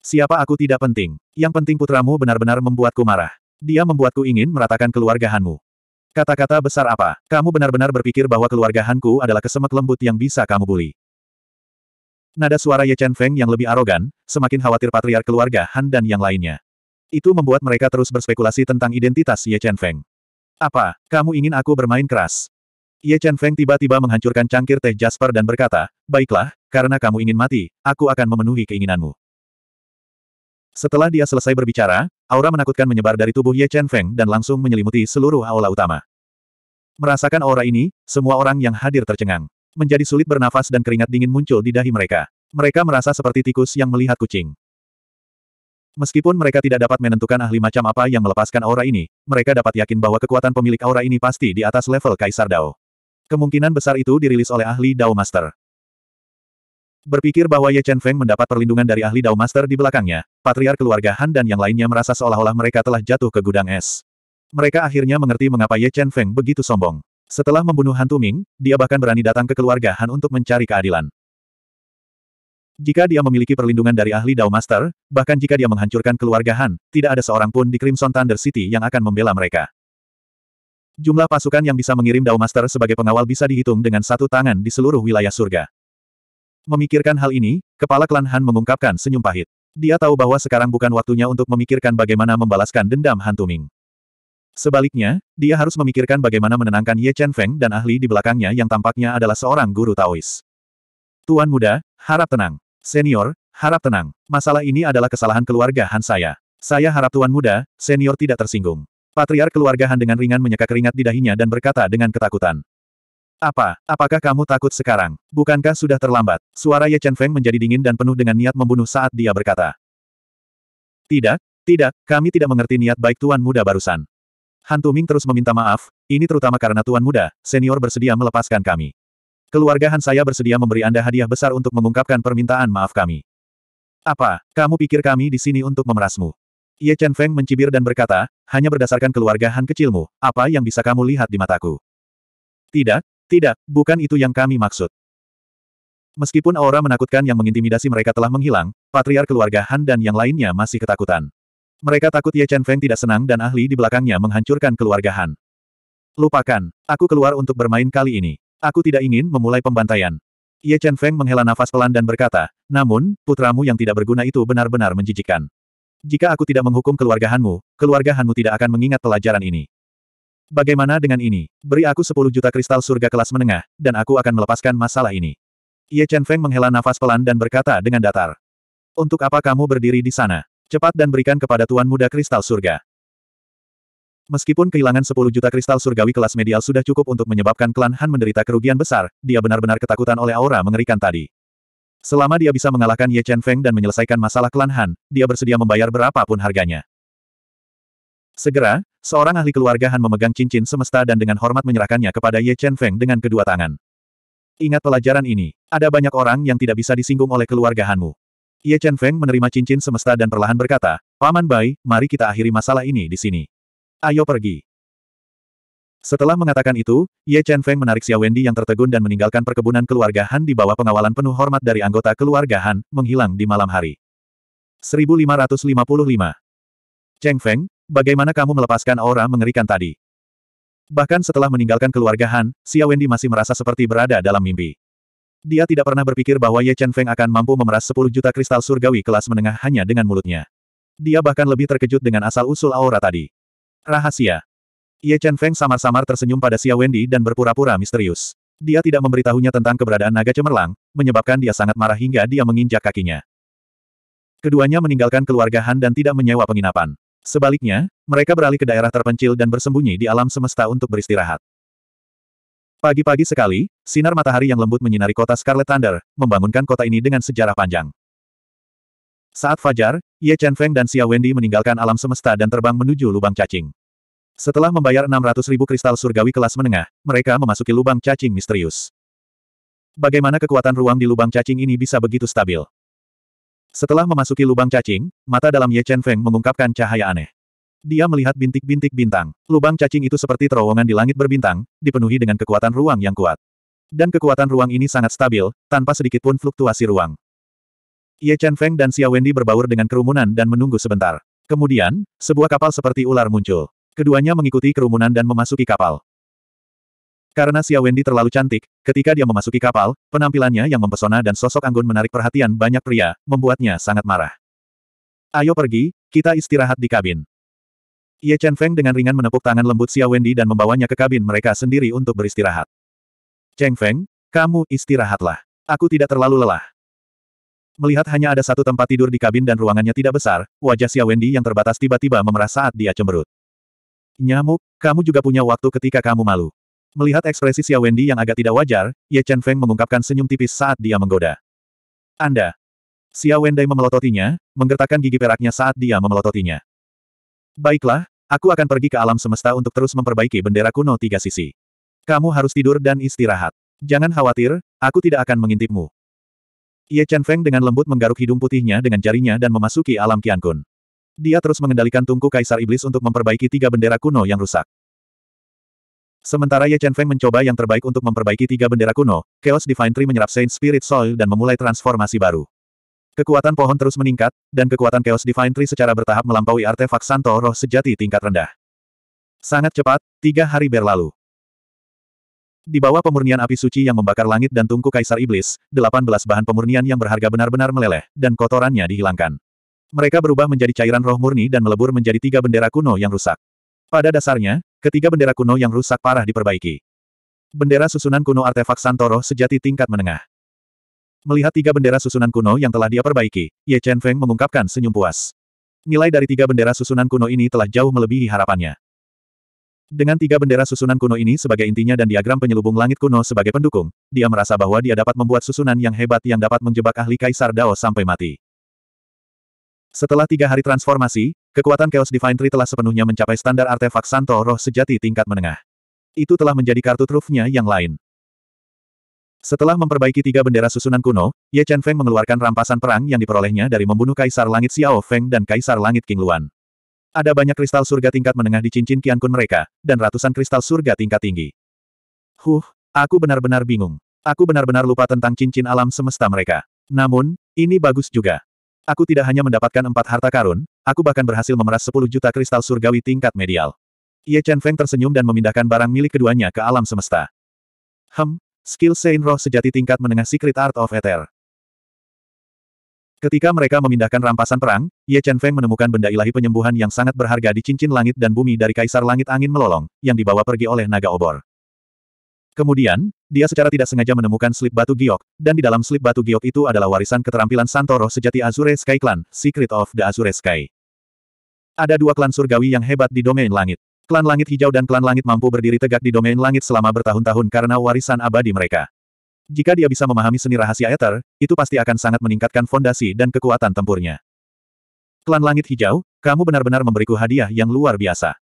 Siapa aku tidak penting. Yang penting putramu benar-benar membuatku marah. Dia membuatku ingin meratakan keluarga Hanmu. Kata-kata besar apa? Kamu benar-benar berpikir bahwa keluarga Hanku adalah kesemek lembut yang bisa kamu bully. Nada suara Ye Chen Feng yang lebih arogan, semakin khawatir patriark keluarga Han dan yang lainnya. Itu membuat mereka terus berspekulasi tentang identitas Ye Chen Feng. Apa, kamu ingin aku bermain keras? Ye Chen Feng tiba-tiba menghancurkan cangkir teh Jasper dan berkata, Baiklah, karena kamu ingin mati, aku akan memenuhi keinginanmu. Setelah dia selesai berbicara, Aura menakutkan menyebar dari tubuh Ye Chen Feng dan langsung menyelimuti seluruh aula utama. Merasakan aura ini, semua orang yang hadir tercengang. Menjadi sulit bernafas dan keringat dingin muncul di dahi mereka. Mereka merasa seperti tikus yang melihat kucing. Meskipun mereka tidak dapat menentukan ahli macam apa yang melepaskan aura ini, mereka dapat yakin bahwa kekuatan pemilik aura ini pasti di atas level Kaisar Dao. Kemungkinan besar itu dirilis oleh ahli Dao Master. Berpikir bahwa Ye Chen Feng mendapat perlindungan dari ahli Dao Master di belakangnya, patriar keluarga Han dan yang lainnya merasa seolah-olah mereka telah jatuh ke gudang es. Mereka akhirnya mengerti mengapa Ye Chen Feng begitu sombong. Setelah membunuh Han Tuming, dia bahkan berani datang ke keluarga Han untuk mencari keadilan. Jika dia memiliki perlindungan dari ahli Dao Master, bahkan jika dia menghancurkan keluarga Han, tidak ada seorang pun di Crimson Thunder City yang akan membela mereka. Jumlah pasukan yang bisa mengirim Dao Master sebagai pengawal bisa dihitung dengan satu tangan di seluruh wilayah surga. Memikirkan hal ini, kepala klan Han mengungkapkan senyum pahit. Dia tahu bahwa sekarang bukan waktunya untuk memikirkan bagaimana membalaskan dendam Han Tuming. Sebaliknya, dia harus memikirkan bagaimana menenangkan Ye Chen Feng dan ahli di belakangnya yang tampaknya adalah seorang guru Taois. Tuan muda, harap tenang. Senior, harap tenang. Masalah ini adalah kesalahan keluarga Han saya. Saya harap tuan muda, senior tidak tersinggung. Patriar keluarga Han dengan ringan menyeka keringat di dahinya dan berkata dengan ketakutan. Apa, apakah kamu takut sekarang? Bukankah sudah terlambat? Suara Ye Chen Feng menjadi dingin dan penuh dengan niat membunuh saat dia berkata. Tidak, tidak, kami tidak mengerti niat baik Tuan Muda barusan. Hantu Ming terus meminta maaf, ini terutama karena Tuan Muda, senior bersedia melepaskan kami. Keluarga Han saya bersedia memberi Anda hadiah besar untuk mengungkapkan permintaan maaf kami. Apa, kamu pikir kami di sini untuk memerasmu? Ye Chen Feng mencibir dan berkata, hanya berdasarkan keluarga Han kecilmu, apa yang bisa kamu lihat di mataku? Tidak, tidak, bukan itu yang kami maksud. Meskipun aura menakutkan yang mengintimidasi mereka telah menghilang, patriar keluarga Han dan yang lainnya masih ketakutan. Mereka takut Ye Chen Feng tidak senang dan ahli di belakangnya menghancurkan keluarga Han. Lupakan, aku keluar untuk bermain kali ini. Aku tidak ingin memulai pembantaian. Ye Chen Feng menghela nafas pelan dan berkata, namun, putramu yang tidak berguna itu benar-benar menjijikkan. Jika aku tidak menghukum keluarga Hanmu, keluarga Hanmu tidak akan mengingat pelajaran ini. Bagaimana dengan ini? Beri aku 10 juta kristal surga kelas menengah, dan aku akan melepaskan masalah ini. Ye Chen Feng menghela nafas pelan dan berkata dengan datar. Untuk apa kamu berdiri di sana? Cepat dan berikan kepada Tuan Muda Kristal Surga. Meskipun kehilangan 10 juta kristal surgawi kelas medial sudah cukup untuk menyebabkan klan Han menderita kerugian besar, dia benar-benar ketakutan oleh aura mengerikan tadi. Selama dia bisa mengalahkan Ye Chen Feng dan menyelesaikan masalah klan Han, dia bersedia membayar berapapun harganya. Segera, seorang ahli keluarga Han memegang cincin semesta dan dengan hormat menyerahkannya kepada Ye Chen Feng dengan kedua tangan. Ingat pelajaran ini, ada banyak orang yang tidak bisa disinggung oleh keluarga Hanmu. Ye Chen Feng menerima cincin semesta dan perlahan berkata, Paman Bai, mari kita akhiri masalah ini di sini. Ayo pergi. Setelah mengatakan itu, Ye Chen Feng menarik Xia Wendy yang tertegun dan meninggalkan perkebunan keluarga Han di bawah pengawalan penuh hormat dari anggota keluarga Han, menghilang di malam hari. 1555 Cheng Feng, Bagaimana kamu melepaskan aura mengerikan tadi? Bahkan setelah meninggalkan keluarga Han, Xia Wendy masih merasa seperti berada dalam mimpi. Dia tidak pernah berpikir bahwa Ye Chen Feng akan mampu memeras 10 juta kristal surgawi kelas menengah hanya dengan mulutnya. Dia bahkan lebih terkejut dengan asal-usul aura tadi. Rahasia. Ye Chen Feng samar-samar tersenyum pada Xia Wendy dan berpura-pura misterius. Dia tidak memberitahunya tentang keberadaan naga cemerlang, menyebabkan dia sangat marah hingga dia menginjak kakinya. Keduanya meninggalkan keluarga Han dan tidak menyewa penginapan. Sebaliknya, mereka beralih ke daerah terpencil dan bersembunyi di alam semesta untuk beristirahat. Pagi-pagi sekali, sinar matahari yang lembut menyinari kota Scarlet Thunder, membangunkan kota ini dengan sejarah panjang. Saat fajar, Ye Chen Feng dan Xia Wendy meninggalkan alam semesta dan terbang menuju lubang cacing. Setelah membayar 600 ribu kristal surgawi kelas menengah, mereka memasuki lubang cacing misterius. Bagaimana kekuatan ruang di lubang cacing ini bisa begitu stabil? Setelah memasuki lubang cacing, mata dalam Ye Chen Feng mengungkapkan cahaya aneh. Dia melihat bintik-bintik bintang. Lubang cacing itu seperti terowongan di langit berbintang, dipenuhi dengan kekuatan ruang yang kuat. Dan kekuatan ruang ini sangat stabil, tanpa sedikitpun fluktuasi ruang. Ye Chen Feng dan Xia Wendy berbaur dengan kerumunan dan menunggu sebentar. Kemudian, sebuah kapal seperti ular muncul. Keduanya mengikuti kerumunan dan memasuki kapal. Karena Xia Wendy terlalu cantik, ketika dia memasuki kapal, penampilannya yang mempesona dan sosok anggun menarik perhatian banyak pria, membuatnya sangat marah. Ayo pergi, kita istirahat di kabin. Ye Chen Feng dengan ringan menepuk tangan lembut Xia Wendy dan membawanya ke kabin mereka sendiri untuk beristirahat. Cheng Feng, kamu istirahatlah. Aku tidak terlalu lelah. Melihat hanya ada satu tempat tidur di kabin dan ruangannya tidak besar, wajah Xia Wendy yang terbatas tiba-tiba memerah saat dia cemberut. Nyamuk, kamu juga punya waktu ketika kamu malu. Melihat ekspresi Xia Wendy yang agak tidak wajar, Ye Chen Feng mengungkapkan senyum tipis saat dia menggoda. Anda. Xia Wendy memelototinya, menggertakkan gigi peraknya saat dia memelototinya. Baiklah, aku akan pergi ke alam semesta untuk terus memperbaiki bendera kuno tiga sisi. Kamu harus tidur dan istirahat. Jangan khawatir, aku tidak akan mengintipmu. Ye Chen Feng dengan lembut menggaruk hidung putihnya dengan jarinya dan memasuki alam Qiankun. Dia terus mengendalikan tungku Kaisar Iblis untuk memperbaiki tiga bendera kuno yang rusak. Sementara Ye Chen Feng mencoba yang terbaik untuk memperbaiki tiga bendera kuno, Chaos Divine Tree menyerap Saint Spirit Soul dan memulai transformasi baru. Kekuatan pohon terus meningkat, dan kekuatan Chaos Divine Tree secara bertahap melampaui artefak Santo Roh sejati tingkat rendah. Sangat cepat, tiga hari berlalu. Di bawah pemurnian api suci yang membakar langit dan tungku kaisar iblis, 18 bahan pemurnian yang berharga benar-benar meleleh, dan kotorannya dihilangkan. Mereka berubah menjadi cairan roh murni dan melebur menjadi tiga bendera kuno yang rusak. Pada dasarnya, Ketiga bendera kuno yang rusak parah diperbaiki. Bendera susunan kuno artefak Santoro sejati tingkat menengah. Melihat tiga bendera susunan kuno yang telah dia perbaiki, Ye Chen Feng mengungkapkan senyum puas. Nilai dari tiga bendera susunan kuno ini telah jauh melebihi harapannya. Dengan tiga bendera susunan kuno ini sebagai intinya dan diagram penyelubung langit kuno sebagai pendukung, dia merasa bahwa dia dapat membuat susunan yang hebat yang dapat menjebak ahli Kaisar Dao sampai mati. Setelah tiga hari transformasi, Kekuatan Chaos Divine Tree telah sepenuhnya mencapai standar artefak Santo Roh sejati tingkat menengah. Itu telah menjadi kartu trufnya yang lain. Setelah memperbaiki tiga bendera susunan kuno, Ye Chen Feng mengeluarkan rampasan perang yang diperolehnya dari membunuh Kaisar Langit Xiao Feng dan Kaisar Langit King Luan. Ada banyak kristal surga tingkat menengah di cincin Qian Kun mereka, dan ratusan kristal surga tingkat tinggi. Huh, aku benar-benar bingung. Aku benar-benar lupa tentang cincin alam semesta mereka. Namun, ini bagus juga. Aku tidak hanya mendapatkan empat harta karun, Aku bahkan berhasil memeras 10 juta kristal surgawi tingkat medial. Ye Chen Feng tersenyum dan memindahkan barang milik keduanya ke alam semesta. Hem, skill Sein Roh sejati tingkat menengah Secret Art of Ether. Ketika mereka memindahkan rampasan perang, Ye Chen Feng menemukan benda ilahi penyembuhan yang sangat berharga di cincin langit dan bumi dari Kaisar Langit Angin Melolong, yang dibawa pergi oleh naga obor. Kemudian, dia secara tidak sengaja menemukan slip batu giok, dan di dalam slip batu giok itu adalah warisan keterampilan Santoro sejati Azure Sky Clan, Secret of the Azure Sky. Ada dua klan surgawi yang hebat di domain langit. Klan langit hijau dan klan langit mampu berdiri tegak di domain langit selama bertahun-tahun karena warisan abadi mereka. Jika dia bisa memahami seni rahasia Ether, itu pasti akan sangat meningkatkan fondasi dan kekuatan tempurnya. Klan langit hijau, kamu benar-benar memberiku hadiah yang luar biasa.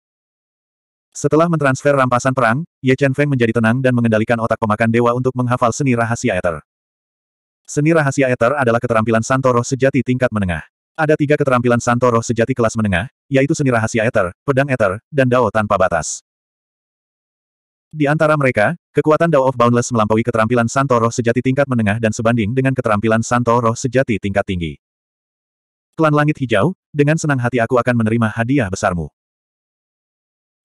Setelah mentransfer rampasan perang, Ye Chen Feng menjadi tenang dan mengendalikan otak pemakan dewa untuk menghafal seni rahasia ether. Seni rahasia ether adalah keterampilan Santoro sejati tingkat menengah. Ada tiga keterampilan Santoro sejati kelas menengah, yaitu seni rahasia ether, pedang ether, dan dao tanpa batas. Di antara mereka, kekuatan Dao of Boundless melampaui keterampilan Santoro sejati tingkat menengah dan sebanding dengan keterampilan Santoro sejati tingkat tinggi. Klan Langit Hijau, dengan senang hati aku akan menerima hadiah besarmu.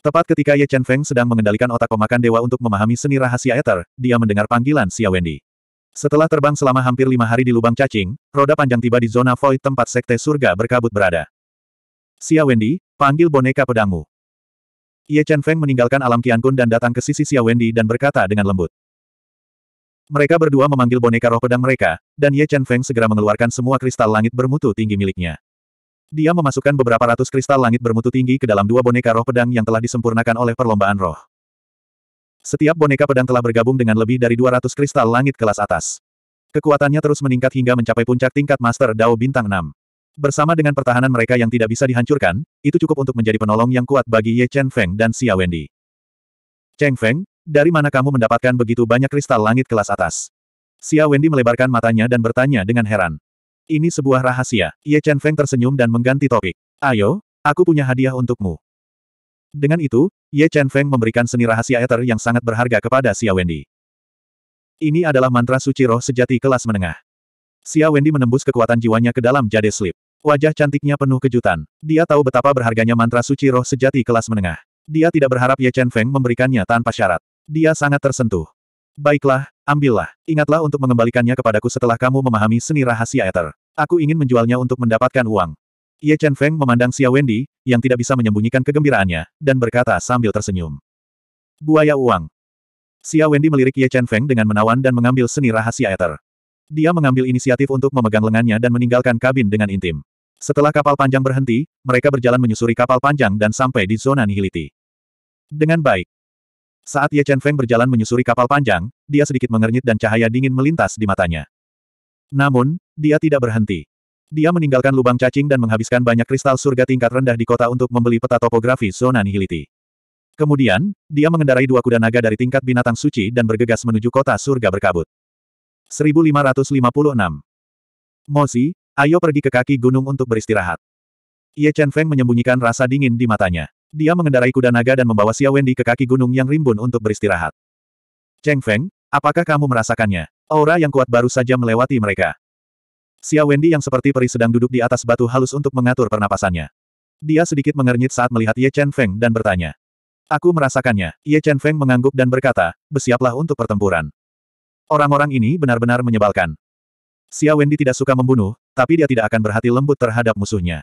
Tepat ketika Ye Chen Feng sedang mengendalikan otak pemakan dewa untuk memahami seni rahasia ether, dia mendengar panggilan Xia Wendy. Setelah terbang selama hampir lima hari di lubang cacing, roda panjang tiba di zona void tempat sekte surga berkabut berada. Xia Wendy, panggil boneka pedangmu. Ye Chen Feng meninggalkan alam Kun dan datang ke sisi Xia Wendy dan berkata dengan lembut. Mereka berdua memanggil boneka roh pedang mereka, dan Ye Chen Feng segera mengeluarkan semua kristal langit bermutu tinggi miliknya. Dia memasukkan beberapa ratus kristal langit bermutu tinggi ke dalam dua boneka roh pedang yang telah disempurnakan oleh perlombaan roh. Setiap boneka pedang telah bergabung dengan lebih dari 200 kristal langit kelas atas. Kekuatannya terus meningkat hingga mencapai puncak tingkat Master Dao Bintang 6. Bersama dengan pertahanan mereka yang tidak bisa dihancurkan, itu cukup untuk menjadi penolong yang kuat bagi Ye Chen Feng dan Xia Wendy. Cheng Feng, dari mana kamu mendapatkan begitu banyak kristal langit kelas atas? Xia Wendy melebarkan matanya dan bertanya dengan heran. Ini sebuah rahasia. Ye Chen Feng tersenyum dan mengganti topik. Ayo, aku punya hadiah untukmu. Dengan itu, Ye Chen Feng memberikan seni rahasia eter yang sangat berharga kepada Xia Wendy. Ini adalah mantra suci roh sejati kelas menengah. Xia Wendy menembus kekuatan jiwanya ke dalam jade slip. Wajah cantiknya penuh kejutan. Dia tahu betapa berharganya mantra suci roh sejati kelas menengah. Dia tidak berharap Ye Chen Feng memberikannya tanpa syarat. Dia sangat tersentuh. Baiklah, Ambillah. Ingatlah untuk mengembalikannya kepadaku setelah kamu memahami seni rahasia ether. Aku ingin menjualnya untuk mendapatkan uang. Ye Chen Feng memandang Xia Wendy, yang tidak bisa menyembunyikan kegembiraannya, dan berkata sambil tersenyum. Buaya uang. Xia Wendy melirik Ye Chen Feng dengan menawan dan mengambil seni rahasia ether. Dia mengambil inisiatif untuk memegang lengannya dan meninggalkan kabin dengan intim. Setelah kapal panjang berhenti, mereka berjalan menyusuri kapal panjang dan sampai di zona nihiliti. Dengan baik, saat Ye Chen Feng berjalan menyusuri kapal panjang, dia sedikit mengernyit dan cahaya dingin melintas di matanya. Namun, dia tidak berhenti. Dia meninggalkan lubang cacing dan menghabiskan banyak kristal surga tingkat rendah di kota untuk membeli peta topografi zona nihiliti. Kemudian, dia mengendarai dua kuda naga dari tingkat binatang suci dan bergegas menuju kota surga berkabut. 1556 Mozi, ayo pergi ke kaki gunung untuk beristirahat. Ye Chen Feng menyembunyikan rasa dingin di matanya. Dia mengendarai kuda naga dan membawa Xia Wendy ke kaki gunung yang rimbun untuk beristirahat. Cheng Feng, apakah kamu merasakannya? Aura yang kuat baru saja melewati mereka. Xia Wendy yang seperti peri sedang duduk di atas batu halus untuk mengatur pernapasannya. Dia sedikit mengernyit saat melihat Ye Chen Feng dan bertanya. Aku merasakannya. Ye Chen Feng mengangguk dan berkata, bersiaplah untuk pertempuran. Orang-orang ini benar-benar menyebalkan. Xia Wendy tidak suka membunuh, tapi dia tidak akan berhati lembut terhadap musuhnya.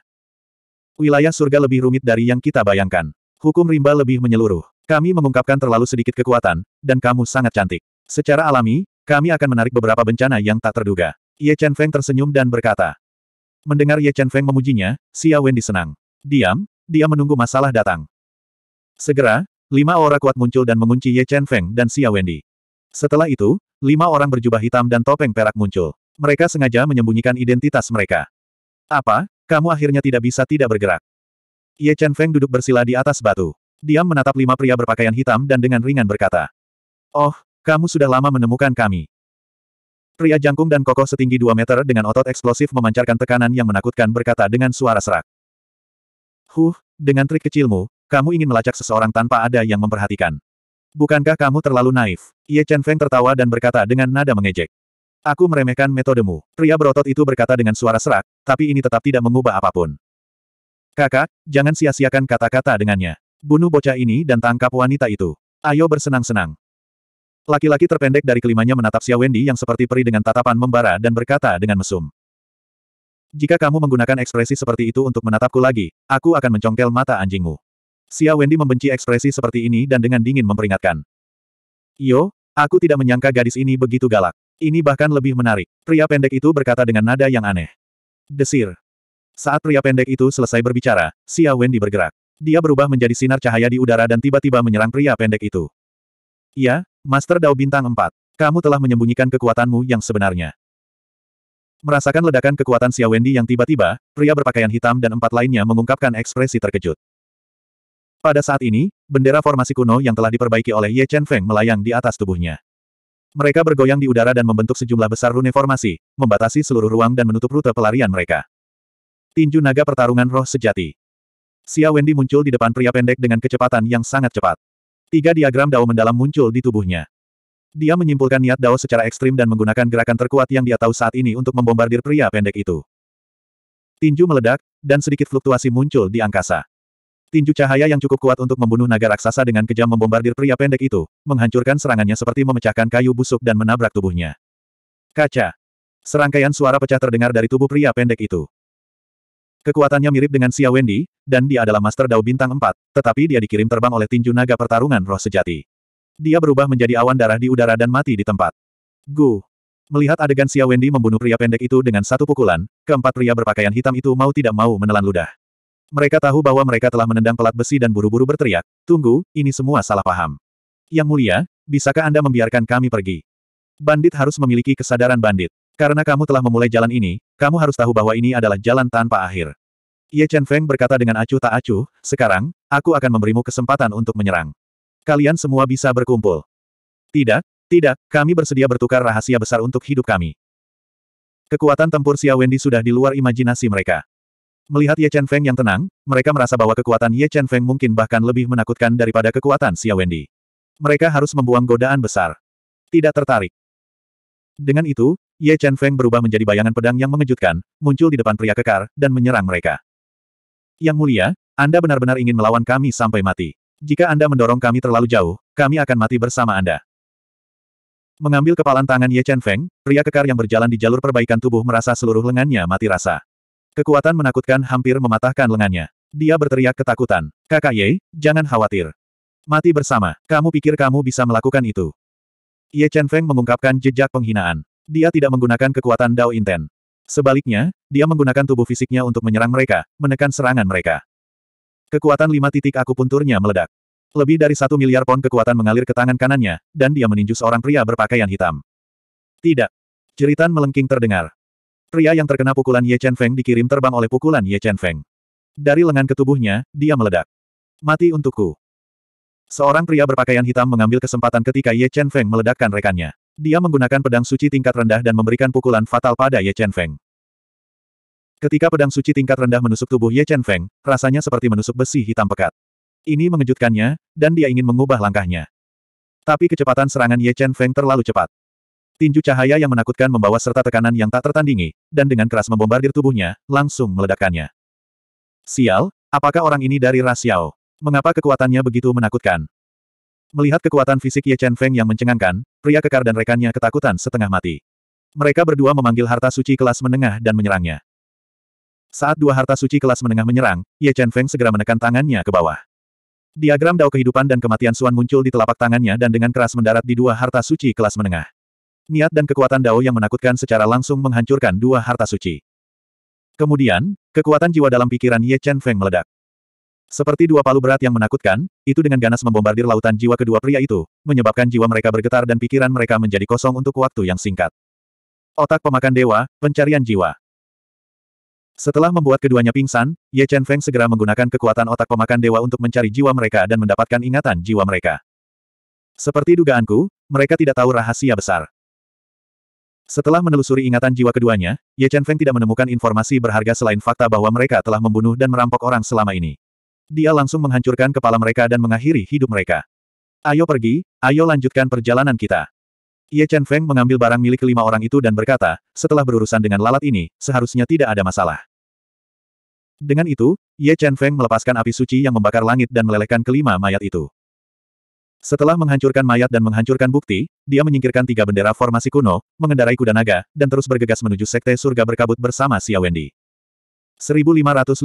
Wilayah surga lebih rumit dari yang kita bayangkan. Hukum rimba lebih menyeluruh. Kami mengungkapkan terlalu sedikit kekuatan, dan kamu sangat cantik. Secara alami, kami akan menarik beberapa bencana yang tak terduga. Ye Chen Feng tersenyum dan berkata. Mendengar Ye Chen Feng memujinya, Xia Wen disenang. Diam, dia menunggu masalah datang. Segera, lima orang kuat muncul dan mengunci Ye Chen Feng dan Xia Wendy. Setelah itu, lima orang berjubah hitam dan topeng perak muncul. Mereka sengaja menyembunyikan identitas mereka. Apa? Kamu akhirnya tidak bisa tidak bergerak. Ye Chen Feng duduk bersila di atas batu. Diam menatap lima pria berpakaian hitam dan dengan ringan berkata. Oh, kamu sudah lama menemukan kami. Pria jangkung dan kokoh setinggi dua meter dengan otot eksplosif memancarkan tekanan yang menakutkan berkata dengan suara serak. Huh, dengan trik kecilmu, kamu ingin melacak seseorang tanpa ada yang memperhatikan. Bukankah kamu terlalu naif? Ye Chen Feng tertawa dan berkata dengan nada mengejek. Aku meremehkan metodemu. Pria berotot itu berkata dengan suara serak, tapi ini tetap tidak mengubah apapun. Kakak, jangan sia-siakan kata-kata dengannya. Bunuh bocah ini dan tangkap wanita itu. Ayo bersenang-senang. Laki-laki terpendek dari kelimanya menatap Xia Wendy yang seperti peri dengan tatapan membara dan berkata dengan mesum. Jika kamu menggunakan ekspresi seperti itu untuk menatapku lagi, aku akan mencongkel mata anjingmu. Xia Wendy membenci ekspresi seperti ini dan dengan dingin memperingatkan. Yo, aku tidak menyangka gadis ini begitu galak. Ini bahkan lebih menarik. Pria pendek itu berkata dengan nada yang aneh. Desir. Saat pria pendek itu selesai berbicara, Xia Wendy bergerak. Dia berubah menjadi sinar cahaya di udara dan tiba-tiba menyerang pria pendek itu. Iya, Master Dao Bintang 4. Kamu telah menyembunyikan kekuatanmu yang sebenarnya. Merasakan ledakan kekuatan Xia Wendy yang tiba-tiba, pria berpakaian hitam dan empat lainnya mengungkapkan ekspresi terkejut. Pada saat ini, bendera formasi kuno yang telah diperbaiki oleh Ye Chen Feng melayang di atas tubuhnya. Mereka bergoyang di udara dan membentuk sejumlah besar rune formasi, membatasi seluruh ruang dan menutup rute pelarian mereka. Tinju naga pertarungan roh sejati. Xia Wendy muncul di depan pria pendek dengan kecepatan yang sangat cepat. Tiga diagram Dao mendalam muncul di tubuhnya. Dia menyimpulkan niat Dao secara ekstrim dan menggunakan gerakan terkuat yang dia tahu saat ini untuk membombardir pria pendek itu. Tinju meledak, dan sedikit fluktuasi muncul di angkasa. Tinju cahaya yang cukup kuat untuk membunuh naga raksasa dengan kejam membombardir pria pendek itu, menghancurkan serangannya seperti memecahkan kayu busuk dan menabrak tubuhnya. Kaca. Serangkaian suara pecah terdengar dari tubuh pria pendek itu. Kekuatannya mirip dengan Xia Wendy, dan dia adalah Master Dao Bintang 4, tetapi dia dikirim terbang oleh tinju naga pertarungan roh sejati. Dia berubah menjadi awan darah di udara dan mati di tempat. Gu. Melihat adegan Xia Wendy membunuh pria pendek itu dengan satu pukulan, keempat pria berpakaian hitam itu mau tidak mau menelan ludah. Mereka tahu bahwa mereka telah menendang pelat besi dan buru-buru berteriak, tunggu, ini semua salah paham. Yang mulia, bisakah Anda membiarkan kami pergi? Bandit harus memiliki kesadaran bandit. Karena kamu telah memulai jalan ini, kamu harus tahu bahwa ini adalah jalan tanpa akhir. Ye Chen Feng berkata dengan acuh tak acuh, sekarang, aku akan memberimu kesempatan untuk menyerang. Kalian semua bisa berkumpul. Tidak, tidak, kami bersedia bertukar rahasia besar untuk hidup kami. Kekuatan tempur Xia Wendy sudah di luar imajinasi mereka. Melihat Ye Chen Feng yang tenang, mereka merasa bahwa kekuatan Ye Chen Feng mungkin bahkan lebih menakutkan daripada kekuatan Xia Wendy. Mereka harus membuang godaan besar. Tidak tertarik. Dengan itu, Ye Chen Feng berubah menjadi bayangan pedang yang mengejutkan, muncul di depan pria kekar, dan menyerang mereka. Yang mulia, Anda benar-benar ingin melawan kami sampai mati. Jika Anda mendorong kami terlalu jauh, kami akan mati bersama Anda. Mengambil kepalan tangan Ye Chen Feng, pria kekar yang berjalan di jalur perbaikan tubuh merasa seluruh lengannya mati rasa. Kekuatan menakutkan hampir mematahkan lengannya. Dia berteriak ketakutan. Kakak Ye, jangan khawatir. Mati bersama. Kamu pikir kamu bisa melakukan itu? Ye Chen Feng mengungkapkan jejak penghinaan. Dia tidak menggunakan kekuatan Dao Inten. Sebaliknya, dia menggunakan tubuh fisiknya untuk menyerang mereka, menekan serangan mereka. Kekuatan lima titik aku punturnya meledak. Lebih dari satu miliar pon kekuatan mengalir ke tangan kanannya, dan dia meninju seorang pria berpakaian hitam. Tidak. Jeritan melengking terdengar. Pria yang terkena pukulan Ye Chen Feng dikirim terbang oleh pukulan Ye Chen Feng. Dari lengan ke tubuhnya, dia meledak. Mati untukku. Seorang pria berpakaian hitam mengambil kesempatan ketika Ye Chen Feng meledakkan rekannya. Dia menggunakan pedang suci tingkat rendah dan memberikan pukulan fatal pada Ye Chen Feng. Ketika pedang suci tingkat rendah menusuk tubuh Ye Chen Feng, rasanya seperti menusuk besi hitam pekat. Ini mengejutkannya, dan dia ingin mengubah langkahnya. Tapi kecepatan serangan Ye Chen Feng terlalu cepat. Tinju cahaya yang menakutkan membawa serta tekanan yang tak tertandingi, dan dengan keras membombardir tubuhnya, langsung meledakkannya. Sial, apakah orang ini dari Ras Yao? Mengapa kekuatannya begitu menakutkan? Melihat kekuatan fisik Ye Chen Feng yang mencengangkan, pria kekar dan rekannya ketakutan setengah mati. Mereka berdua memanggil harta suci kelas menengah dan menyerangnya. Saat dua harta suci kelas menengah menyerang, Ye Chen Feng segera menekan tangannya ke bawah. Diagram dao kehidupan dan kematian Suan muncul di telapak tangannya dan dengan keras mendarat di dua harta suci kelas menengah. Niat dan kekuatan Dao yang menakutkan secara langsung menghancurkan dua harta suci. Kemudian, kekuatan jiwa dalam pikiran Ye Chen Feng meledak. Seperti dua palu berat yang menakutkan, itu dengan ganas membombardir lautan jiwa kedua pria itu, menyebabkan jiwa mereka bergetar dan pikiran mereka menjadi kosong untuk waktu yang singkat. Otak pemakan dewa, pencarian jiwa. Setelah membuat keduanya pingsan, Ye Chen Feng segera menggunakan kekuatan otak pemakan dewa untuk mencari jiwa mereka dan mendapatkan ingatan jiwa mereka. Seperti dugaanku, mereka tidak tahu rahasia besar. Setelah menelusuri ingatan jiwa keduanya, Ye Chen Feng tidak menemukan informasi berharga selain fakta bahwa mereka telah membunuh dan merampok orang selama ini. Dia langsung menghancurkan kepala mereka dan mengakhiri hidup mereka. Ayo pergi, ayo lanjutkan perjalanan kita. Ye Chen Feng mengambil barang milik kelima orang itu dan berkata, setelah berurusan dengan lalat ini, seharusnya tidak ada masalah. Dengan itu, Ye Chen Feng melepaskan api suci yang membakar langit dan melelehkan kelima mayat itu. Setelah menghancurkan mayat dan menghancurkan bukti, dia menyingkirkan tiga bendera formasi kuno, mengendarai kuda naga, dan terus bergegas menuju Sekte Surga Berkabut bersama Xia Wendy. 1557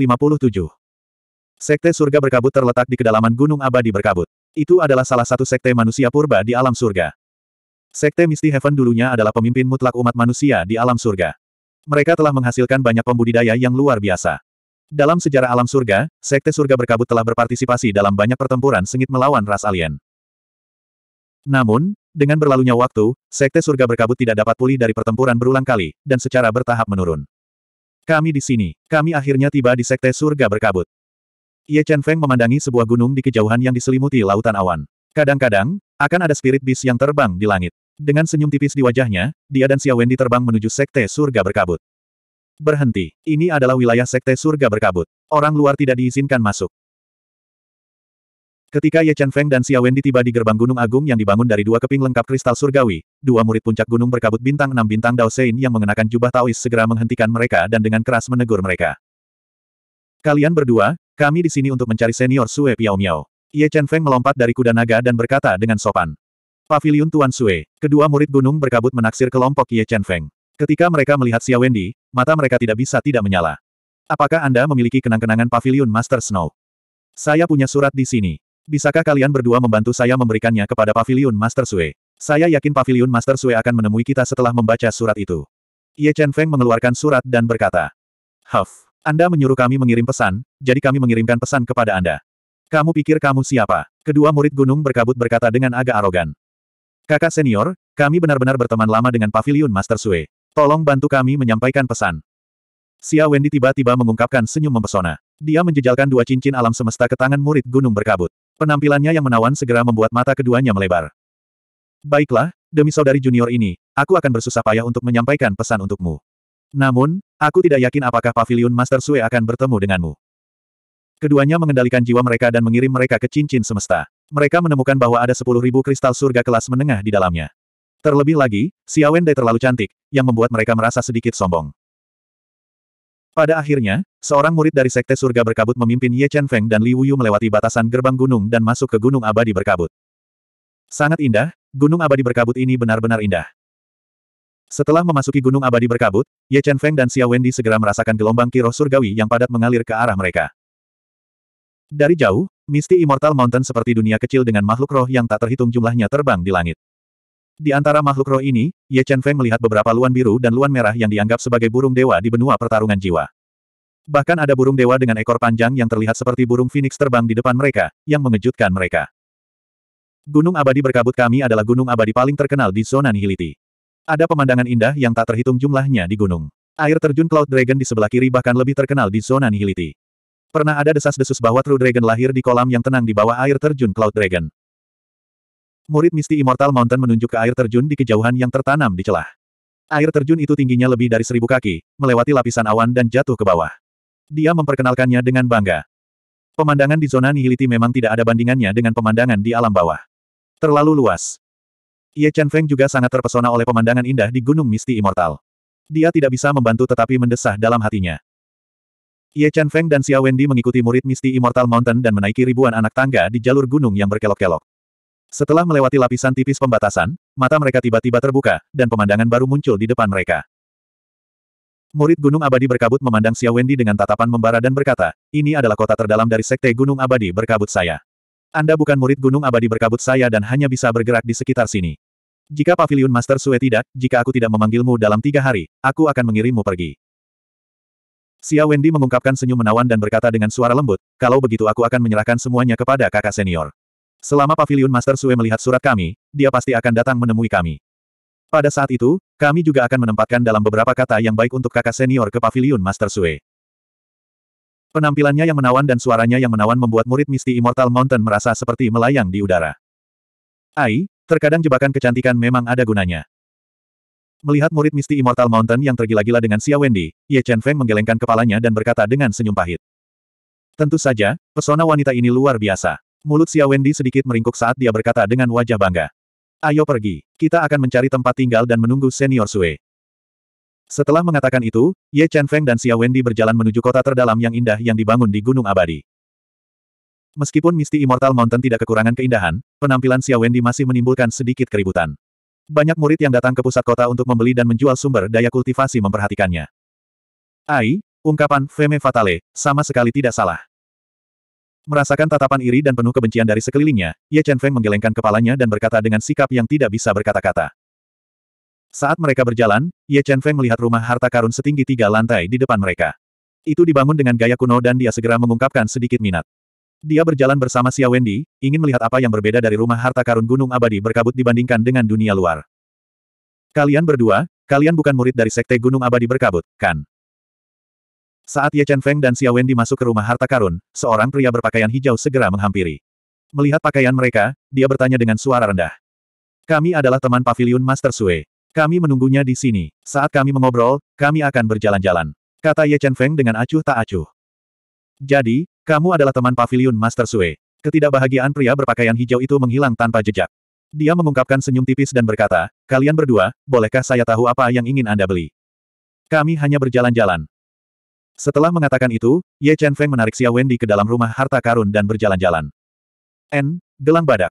Sekte Surga Berkabut terletak di kedalaman Gunung Abadi Berkabut. Itu adalah salah satu sekte manusia purba di alam surga. Sekte Misty Heaven dulunya adalah pemimpin mutlak umat manusia di alam surga. Mereka telah menghasilkan banyak pembudidaya yang luar biasa. Dalam sejarah alam surga, Sekte Surga Berkabut telah berpartisipasi dalam banyak pertempuran sengit melawan ras alien. Namun, dengan berlalunya waktu, Sekte Surga Berkabut tidak dapat pulih dari pertempuran berulang kali, dan secara bertahap menurun. Kami di sini. Kami akhirnya tiba di Sekte Surga Berkabut. Ye Chen Feng memandangi sebuah gunung di kejauhan yang diselimuti lautan awan. Kadang-kadang, akan ada spirit beast yang terbang di langit. Dengan senyum tipis di wajahnya, dia dan Xia Wendy terbang menuju Sekte Surga Berkabut. Berhenti. Ini adalah wilayah Sekte Surga Berkabut. Orang luar tidak diizinkan masuk. Ketika Ye Chen Feng dan Xia Wendy tiba di gerbang Gunung Agung yang dibangun dari dua keping lengkap kristal surgawi, dua murid puncak gunung berkabut bintang enam bintang Dao Sein yang mengenakan jubah Taois segera menghentikan mereka dan dengan keras menegur mereka. Kalian berdua, kami di sini untuk mencari senior Sue Piao Miao. Ye Chen Feng melompat dari kuda naga dan berkata dengan sopan. Pavilion Tuan Sue, kedua murid gunung berkabut menaksir kelompok Ye Chen Feng. Ketika mereka melihat Xia Wendy, mata mereka tidak bisa tidak menyala. Apakah Anda memiliki kenang-kenangan Pavilion Master Snow? Saya punya surat di sini. Bisakah kalian berdua membantu saya memberikannya kepada Pavilion Master Sui? Saya yakin Pavilion Master Sui akan menemui kita setelah membaca surat itu. Ye Chen Feng mengeluarkan surat dan berkata, Huff, Anda menyuruh kami mengirim pesan, jadi kami mengirimkan pesan kepada Anda. Kamu pikir kamu siapa? Kedua murid gunung berkabut berkata dengan agak arogan. Kakak senior, kami benar-benar berteman lama dengan Pavilion Master Sui. Tolong bantu kami menyampaikan pesan. Xia Wendy tiba-tiba mengungkapkan senyum mempesona. Dia menjejalkan dua cincin alam semesta ke tangan murid gunung berkabut. Penampilannya yang menawan segera membuat mata keduanya melebar. Baiklah, demi saudari junior ini, aku akan bersusah payah untuk menyampaikan pesan untukmu. Namun, aku tidak yakin apakah Pavilion Master Sue akan bertemu denganmu. Keduanya mengendalikan jiwa mereka dan mengirim mereka ke cincin semesta. Mereka menemukan bahwa ada 10.000 kristal surga kelas menengah di dalamnya. Terlebih lagi, Xiaowen Dai terlalu cantik, yang membuat mereka merasa sedikit sombong. Pada akhirnya, seorang murid dari Sekte Surga Berkabut memimpin Ye Chen Feng dan Li Wuyu melewati batasan gerbang gunung dan masuk ke Gunung Abadi Berkabut. Sangat indah, Gunung Abadi Berkabut ini benar-benar indah. Setelah memasuki Gunung Abadi Berkabut, Ye Chen Feng dan Xia Wendy segera merasakan gelombang kiro surgawi yang padat mengalir ke arah mereka. Dari jauh, misti Immortal Mountain seperti dunia kecil dengan makhluk roh yang tak terhitung jumlahnya terbang di langit. Di antara makhluk roh ini, Ye Chen Feng melihat beberapa luan biru dan luan merah yang dianggap sebagai burung dewa di benua pertarungan jiwa. Bahkan ada burung dewa dengan ekor panjang yang terlihat seperti burung phoenix terbang di depan mereka, yang mengejutkan mereka. Gunung abadi berkabut kami adalah gunung abadi paling terkenal di zona nihiliti. Ada pemandangan indah yang tak terhitung jumlahnya di gunung. Air terjun Cloud Dragon di sebelah kiri bahkan lebih terkenal di zona nihiliti. Pernah ada desas-desus bahwa True Dragon lahir di kolam yang tenang di bawah air terjun Cloud Dragon. Murid misti Immortal Mountain menunjuk ke air terjun di kejauhan yang tertanam di celah. Air terjun itu tingginya lebih dari seribu kaki, melewati lapisan awan dan jatuh ke bawah. Dia memperkenalkannya dengan bangga. Pemandangan di zona nihiliti memang tidak ada bandingannya dengan pemandangan di alam bawah. Terlalu luas. Ye Chen Feng juga sangat terpesona oleh pemandangan indah di Gunung Misti Immortal. Dia tidak bisa membantu tetapi mendesah dalam hatinya. Ye Chen Feng dan Xia Wendy mengikuti murid Misti Immortal Mountain dan menaiki ribuan anak tangga di jalur gunung yang berkelok-kelok. Setelah melewati lapisan tipis pembatasan, mata mereka tiba-tiba terbuka, dan pemandangan baru muncul di depan mereka. Murid Gunung Abadi berkabut memandang Xia Wendy dengan tatapan membara dan berkata, ini adalah kota terdalam dari Sekte Gunung Abadi berkabut saya. Anda bukan murid Gunung Abadi berkabut saya dan hanya bisa bergerak di sekitar sini. Jika Pavilion Master Sue tidak, jika aku tidak memanggilmu dalam tiga hari, aku akan mengirimmu pergi. Xia Wendy mengungkapkan senyum menawan dan berkata dengan suara lembut, kalau begitu aku akan menyerahkan semuanya kepada kakak senior. Selama Pavilion Master Sue melihat surat kami, dia pasti akan datang menemui kami. Pada saat itu, kami juga akan menempatkan dalam beberapa kata yang baik untuk kakak senior ke Pavilion Master Sue. Penampilannya yang menawan dan suaranya yang menawan membuat murid Misti Immortal Mountain merasa seperti melayang di udara. Ai, terkadang jebakan kecantikan memang ada gunanya. Melihat murid Misti Immortal Mountain yang tergila-gila dengan Xia Wendy, Ye Chen Feng menggelengkan kepalanya dan berkata dengan senyum pahit. Tentu saja, pesona wanita ini luar biasa. Mulut Xia Wendy sedikit meringkuk saat dia berkata dengan wajah bangga. Ayo pergi, kita akan mencari tempat tinggal dan menunggu senior Sue. Setelah mengatakan itu, Ye Chen Feng dan Xia Wendy berjalan menuju kota terdalam yang indah yang dibangun di Gunung Abadi. Meskipun Misty Immortal Mountain tidak kekurangan keindahan, penampilan Xia Wendy masih menimbulkan sedikit keributan. Banyak murid yang datang ke pusat kota untuk membeli dan menjual sumber daya kultivasi memperhatikannya. Ai, ungkapan Feme Fatale, sama sekali tidak salah. Merasakan tatapan iri dan penuh kebencian dari sekelilingnya, Ye Chen Feng menggelengkan kepalanya dan berkata dengan sikap yang tidak bisa berkata-kata. Saat mereka berjalan, Ye Chen Feng melihat rumah harta karun setinggi tiga lantai di depan mereka. Itu dibangun dengan gaya kuno dan dia segera mengungkapkan sedikit minat. Dia berjalan bersama Xia Wendy, ingin melihat apa yang berbeda dari rumah harta karun gunung abadi berkabut dibandingkan dengan dunia luar. Kalian berdua, kalian bukan murid dari sekte gunung abadi berkabut, kan? Saat Ye Chen Feng dan Xia Wen dimasuk ke rumah harta karun, seorang pria berpakaian hijau segera menghampiri. Melihat pakaian mereka, dia bertanya dengan suara rendah. Kami adalah teman pavilion Master Sue. Kami menunggunya di sini. Saat kami mengobrol, kami akan berjalan-jalan. Kata Ye Chen Feng dengan acuh tak acuh. Jadi, kamu adalah teman pavilion Master Sue. Ketidakbahagiaan pria berpakaian hijau itu menghilang tanpa jejak. Dia mengungkapkan senyum tipis dan berkata, Kalian berdua, bolehkah saya tahu apa yang ingin Anda beli? Kami hanya berjalan-jalan. Setelah mengatakan itu, Ye Chen Feng menarik Xia Wendy ke dalam rumah harta karun dan berjalan-jalan. N. Gelang badak.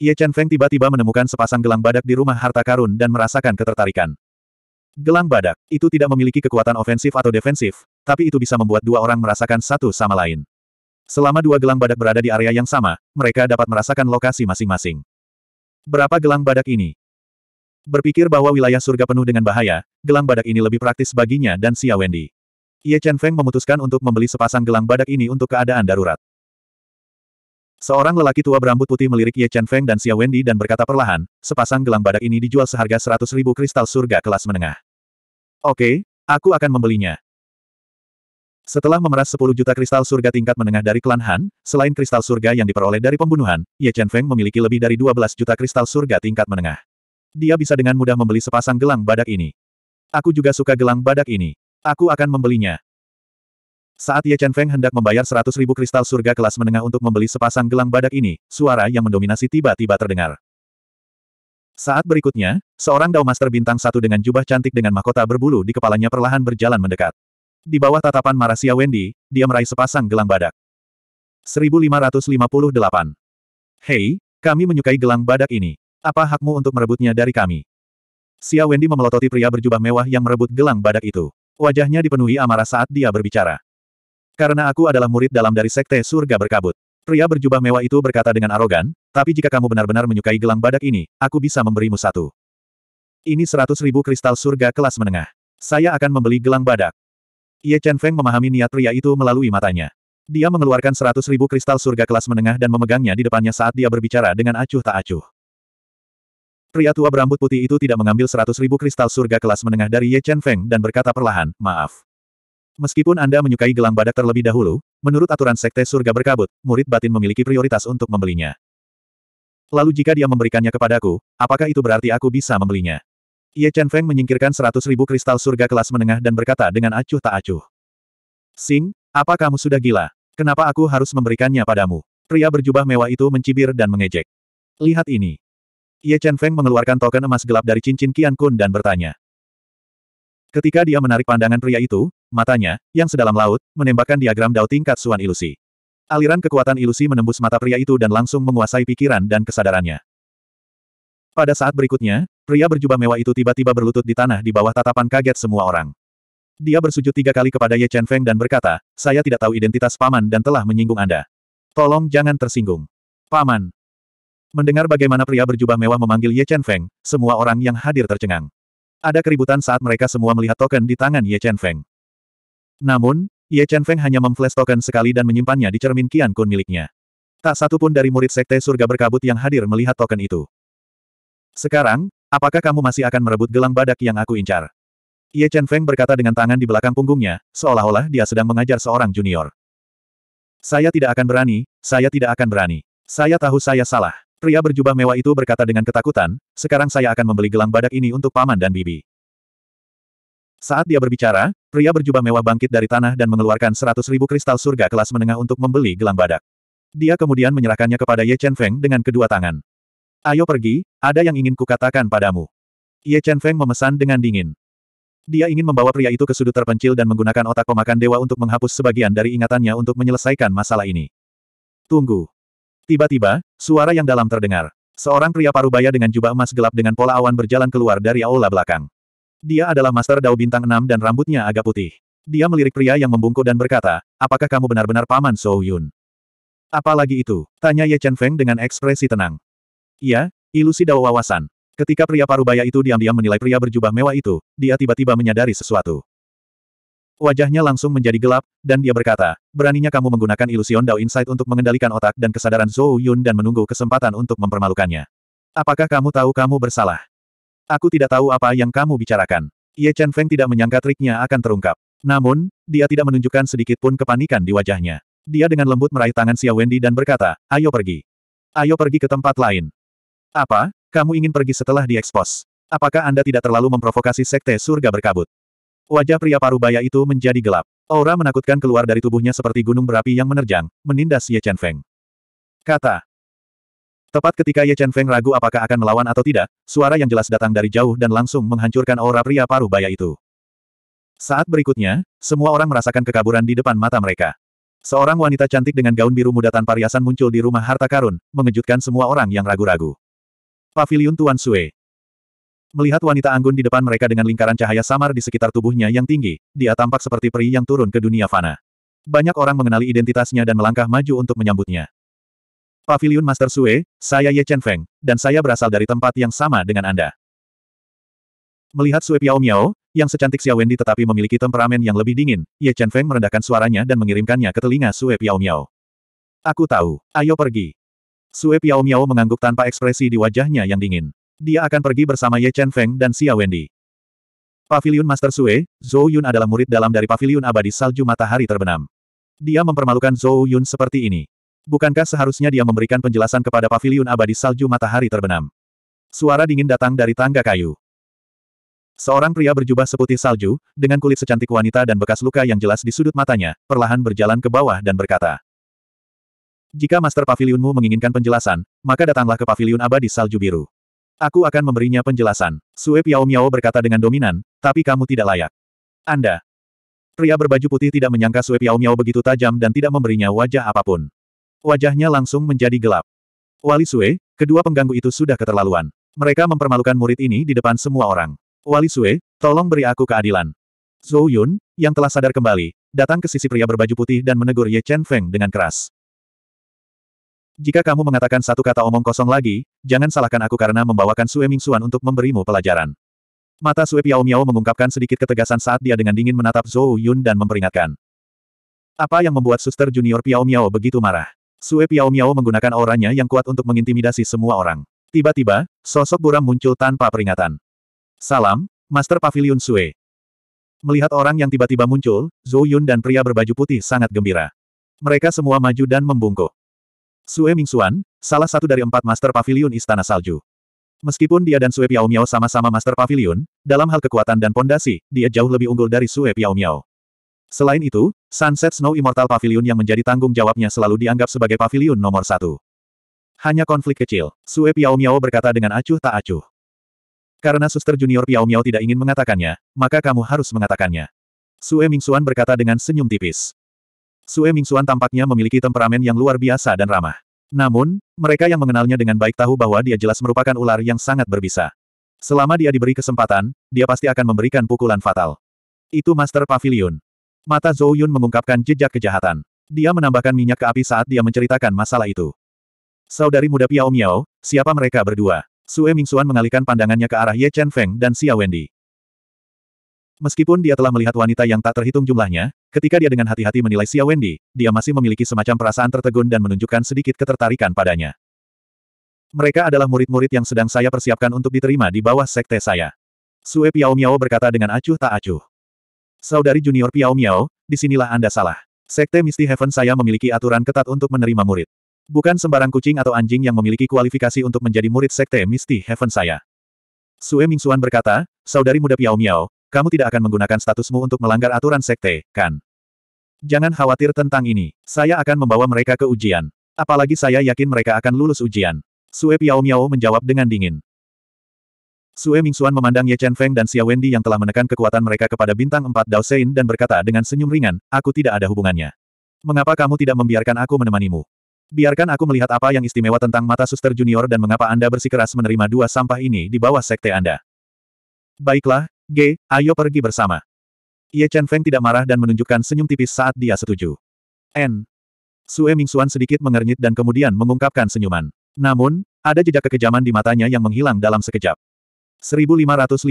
Ye Chen Feng tiba-tiba menemukan sepasang gelang badak di rumah harta karun dan merasakan ketertarikan. Gelang badak, itu tidak memiliki kekuatan ofensif atau defensif, tapi itu bisa membuat dua orang merasakan satu sama lain. Selama dua gelang badak berada di area yang sama, mereka dapat merasakan lokasi masing-masing. Berapa gelang badak ini? Berpikir bahwa wilayah surga penuh dengan bahaya, gelang badak ini lebih praktis baginya dan Xia Wendy. Ye Chen Feng memutuskan untuk membeli sepasang gelang badak ini untuk keadaan darurat. Seorang lelaki tua berambut putih melirik Ye Chen Feng dan Xia Wendy dan berkata perlahan, sepasang gelang badak ini dijual seharga 100 ribu kristal surga kelas menengah. Oke, aku akan membelinya. Setelah memeras 10 juta kristal surga tingkat menengah dari klan Han, selain kristal surga yang diperoleh dari pembunuhan, Ye Chen Feng memiliki lebih dari 12 juta kristal surga tingkat menengah. Dia bisa dengan mudah membeli sepasang gelang badak ini. Aku juga suka gelang badak ini. Aku akan membelinya. Saat Ye Chen Feng hendak membayar 100 ribu kristal surga kelas menengah untuk membeli sepasang gelang badak ini, suara yang mendominasi tiba-tiba terdengar. Saat berikutnya, seorang Dao Master bintang satu dengan jubah cantik dengan mahkota berbulu di kepalanya perlahan berjalan mendekat. Di bawah tatapan Marasia Wendy, dia meraih sepasang gelang badak. 1558. Hei, kami menyukai gelang badak ini. Apa hakmu untuk merebutnya dari kami? Xia Wendy memelototi pria berjubah mewah yang merebut gelang badak itu. Wajahnya dipenuhi amarah saat dia berbicara. Karena aku adalah murid dalam dari sekte surga berkabut. Pria berjubah mewah itu berkata dengan arogan, tapi jika kamu benar-benar menyukai gelang badak ini, aku bisa memberimu satu. Ini seratus ribu kristal surga kelas menengah. Saya akan membeli gelang badak. Ye Chen Feng memahami niat pria itu melalui matanya. Dia mengeluarkan seratus ribu kristal surga kelas menengah dan memegangnya di depannya saat dia berbicara dengan acuh tak acuh. Pria tua berambut putih itu tidak mengambil seratus ribu kristal surga kelas menengah dari Ye Chen Feng dan berkata perlahan, maaf. Meskipun Anda menyukai gelang badak terlebih dahulu, menurut aturan sekte surga berkabut, murid batin memiliki prioritas untuk membelinya. Lalu jika dia memberikannya kepadaku, apakah itu berarti aku bisa membelinya? Ye Chen Feng menyingkirkan seratus ribu kristal surga kelas menengah dan berkata dengan acuh tak acuh. Sing, apa kamu sudah gila? Kenapa aku harus memberikannya padamu? Pria berjubah mewah itu mencibir dan mengejek. Lihat ini. Ye Chen Feng mengeluarkan token emas gelap dari cincin Qian Kun dan bertanya. Ketika dia menarik pandangan pria itu, matanya, yang sedalam laut, menembakkan diagram Dao tingkat Suan ilusi. Aliran kekuatan ilusi menembus mata pria itu dan langsung menguasai pikiran dan kesadarannya. Pada saat berikutnya, pria berjubah mewah itu tiba-tiba berlutut di tanah di bawah tatapan kaget semua orang. Dia bersujud tiga kali kepada Ye Chen Feng dan berkata, saya tidak tahu identitas paman dan telah menyinggung Anda. Tolong jangan tersinggung. Paman, Mendengar bagaimana pria berjubah mewah memanggil Ye Chen Feng, semua orang yang hadir tercengang. Ada keributan saat mereka semua melihat token di tangan Ye Chen Feng. Namun, Ye Chen Feng hanya memflash token sekali dan menyimpannya di cermin Qian Kun miliknya. Tak satu pun dari murid sekte surga berkabut yang hadir melihat token itu. Sekarang, apakah kamu masih akan merebut gelang badak yang aku incar? Ye Chen Feng berkata dengan tangan di belakang punggungnya, seolah-olah dia sedang mengajar seorang junior. Saya tidak akan berani, saya tidak akan berani. Saya tahu saya salah. Pria berjubah mewah itu berkata dengan ketakutan, sekarang saya akan membeli gelang badak ini untuk paman dan bibi. Saat dia berbicara, pria berjubah mewah bangkit dari tanah dan mengeluarkan seratus ribu kristal surga kelas menengah untuk membeli gelang badak. Dia kemudian menyerahkannya kepada Ye Chen Feng dengan kedua tangan. Ayo pergi, ada yang ingin kukatakan padamu. Ye Chen Feng memesan dengan dingin. Dia ingin membawa pria itu ke sudut terpencil dan menggunakan otak pemakan dewa untuk menghapus sebagian dari ingatannya untuk menyelesaikan masalah ini. Tunggu. Tiba-tiba, suara yang dalam terdengar. Seorang pria parubaya dengan jubah emas gelap dengan pola awan berjalan keluar dari aula belakang. Dia adalah Master Dao Bintang 6 dan rambutnya agak putih. Dia melirik pria yang membungkuk dan berkata, apakah kamu benar-benar paman Zhou Yun? Apalagi itu? Tanya Ye Chen Feng dengan ekspresi tenang. Iya, ilusi Dao wawasan. Ketika pria parubaya itu diam-diam menilai pria berjubah mewah itu, dia tiba-tiba menyadari sesuatu. Wajahnya langsung menjadi gelap, dan dia berkata, beraninya kamu menggunakan ilusion Dao Insight untuk mengendalikan otak dan kesadaran Zhou Yun dan menunggu kesempatan untuk mempermalukannya. Apakah kamu tahu kamu bersalah? Aku tidak tahu apa yang kamu bicarakan. Ye Chen Feng tidak menyangka triknya akan terungkap. Namun, dia tidak menunjukkan sedikit pun kepanikan di wajahnya. Dia dengan lembut meraih tangan Xia Wendy dan berkata, ayo pergi. Ayo pergi ke tempat lain. Apa? Kamu ingin pergi setelah diekspos? Apakah Anda tidak terlalu memprovokasi Sekte Surga Berkabut? Wajah pria parubaya itu menjadi gelap. Aura menakutkan keluar dari tubuhnya seperti gunung berapi yang menerjang, menindas Ye Chen Feng. Kata. Tepat ketika Ye Chen Feng ragu apakah akan melawan atau tidak, suara yang jelas datang dari jauh dan langsung menghancurkan aura pria parubaya itu. Saat berikutnya, semua orang merasakan kekaburan di depan mata mereka. Seorang wanita cantik dengan gaun biru muda tanpa riasan muncul di rumah harta karun, mengejutkan semua orang yang ragu-ragu. Paviliun Tuan Sui. Melihat wanita anggun di depan mereka dengan lingkaran cahaya samar di sekitar tubuhnya yang tinggi, dia tampak seperti peri yang turun ke dunia fana. Banyak orang mengenali identitasnya dan melangkah maju untuk menyambutnya. Pavilion Master Sue, saya Ye Chen Feng, dan saya berasal dari tempat yang sama dengan Anda. Melihat Sue Piao Miao, yang secantik Xia Wendy tetapi memiliki temperamen yang lebih dingin, Ye Chen Feng merendahkan suaranya dan mengirimkannya ke telinga Sue Piao Miao. Aku tahu, ayo pergi. Sue Piao Miao mengangguk tanpa ekspresi di wajahnya yang dingin dia akan pergi bersama Ye Chen Feng dan Xia Wendy. Paviliun Master Sue, Zhou Yun adalah murid dalam dari Paviliun Abadi Salju Matahari Terbenam. Dia mempermalukan Zhou Yun seperti ini. Bukankah seharusnya dia memberikan penjelasan kepada Paviliun Abadi Salju Matahari Terbenam? Suara dingin datang dari tangga kayu. Seorang pria berjubah seputih salju, dengan kulit secantik wanita dan bekas luka yang jelas di sudut matanya, perlahan berjalan ke bawah dan berkata, Jika Master Paviliunmu menginginkan penjelasan, maka datanglah ke Paviliun Abadi Salju Biru. Aku akan memberinya penjelasan. Sue Piao Miao berkata dengan dominan, tapi kamu tidak layak. Anda. Pria berbaju putih tidak menyangka Sue Piao Miao begitu tajam dan tidak memberinya wajah apapun. Wajahnya langsung menjadi gelap. Wali Sue, kedua pengganggu itu sudah keterlaluan. Mereka mempermalukan murid ini di depan semua orang. Wali Sue, tolong beri aku keadilan. Zhou Yun, yang telah sadar kembali, datang ke sisi pria berbaju putih dan menegur Ye Chen Feng dengan keras. Jika kamu mengatakan satu kata omong kosong lagi, jangan salahkan aku karena membawakan Sue Ming Xuan untuk memberimu pelajaran. Mata Sue Piao Miao mengungkapkan sedikit ketegasan saat dia dengan dingin menatap Zhou Yun dan memperingatkan. Apa yang membuat suster junior Piao Miao begitu marah? Sue Piao Miao menggunakan auranya yang kuat untuk mengintimidasi semua orang. Tiba-tiba, sosok buram muncul tanpa peringatan. Salam, Master Pavilion Sue. Melihat orang yang tiba-tiba muncul, Zhou Yun dan pria berbaju putih sangat gembira. Mereka semua maju dan membungkuk. Sue Mingxuan, salah satu dari empat Master Pavilion Istana Salju. Meskipun dia dan Sue Piao Miao sama-sama Master Pavilion, dalam hal kekuatan dan pondasi, dia jauh lebih unggul dari Sue Piao Miao. Selain itu, Sunset Snow Immortal Pavilion yang menjadi tanggung jawabnya selalu dianggap sebagai pavilion nomor satu. Hanya konflik kecil, Sue Piao Miao berkata dengan acuh tak acuh. Karena suster junior Piao Miao tidak ingin mengatakannya, maka kamu harus mengatakannya. Sue Mingxuan berkata dengan senyum tipis. Sue Mingxuan tampaknya memiliki temperamen yang luar biasa dan ramah. Namun, mereka yang mengenalnya dengan baik tahu bahwa dia jelas merupakan ular yang sangat berbisa. Selama dia diberi kesempatan, dia pasti akan memberikan pukulan fatal. Itu Master Pavilion. Mata Zhou Yun mengungkapkan jejak kejahatan. Dia menambahkan minyak ke api saat dia menceritakan masalah itu. Saudari muda Piao Miao, siapa mereka berdua? Sue Mingxuan mengalihkan pandangannya ke arah Ye Chen Feng dan Xia Wendy. Meskipun dia telah melihat wanita yang tak terhitung jumlahnya, ketika dia dengan hati-hati menilai Xia Wendy, dia masih memiliki semacam perasaan tertegun dan menunjukkan sedikit ketertarikan padanya. Mereka adalah murid-murid yang sedang saya persiapkan untuk diterima di bawah sekte saya. Sue Piao Miao berkata dengan acuh tak acuh. Saudari junior Piao Miao, disinilah Anda salah. Sekte Misty Heaven saya memiliki aturan ketat untuk menerima murid. Bukan sembarang kucing atau anjing yang memiliki kualifikasi untuk menjadi murid sekte Misty Heaven saya. Sue Mingxuan berkata, Saudari muda Piao Miao, kamu tidak akan menggunakan statusmu untuk melanggar aturan sekte, kan? Jangan khawatir tentang ini. Saya akan membawa mereka ke ujian. Apalagi saya yakin mereka akan lulus ujian. Sue Piao Miao menjawab dengan dingin. Sue Mingxuan memandang Ye Chen Feng dan Xia Wendy yang telah menekan kekuatan mereka kepada bintang empat Dao Sein dan berkata dengan senyum ringan, aku tidak ada hubungannya. Mengapa kamu tidak membiarkan aku menemanimu? Biarkan aku melihat apa yang istimewa tentang mata suster junior dan mengapa Anda bersikeras menerima dua sampah ini di bawah sekte Anda. Baiklah, G, ayo pergi bersama. Ye Chen Feng tidak marah dan menunjukkan senyum tipis saat dia setuju. N. Sue Mingxuan sedikit mengernyit dan kemudian mengungkapkan senyuman. Namun, ada jejak kekejaman di matanya yang menghilang dalam sekejap. 1559.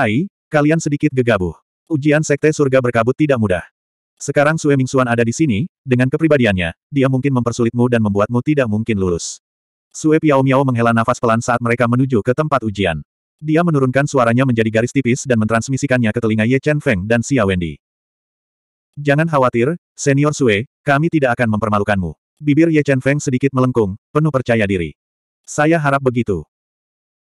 Ai, kalian sedikit gegabuh. Ujian Sekte Surga Berkabut tidak mudah. Sekarang Sue Mingxuan ada di sini, dengan kepribadiannya, dia mungkin mempersulitmu dan membuatmu tidak mungkin lulus. Sue Piao Miao menghela nafas pelan saat mereka menuju ke tempat ujian. Dia menurunkan suaranya menjadi garis tipis dan mentransmisikannya ke telinga Ye Chen Feng dan Xia Wendy. Jangan khawatir, Senior Sue, kami tidak akan mempermalukanmu. Bibir Ye Chen Feng sedikit melengkung, penuh percaya diri. Saya harap begitu.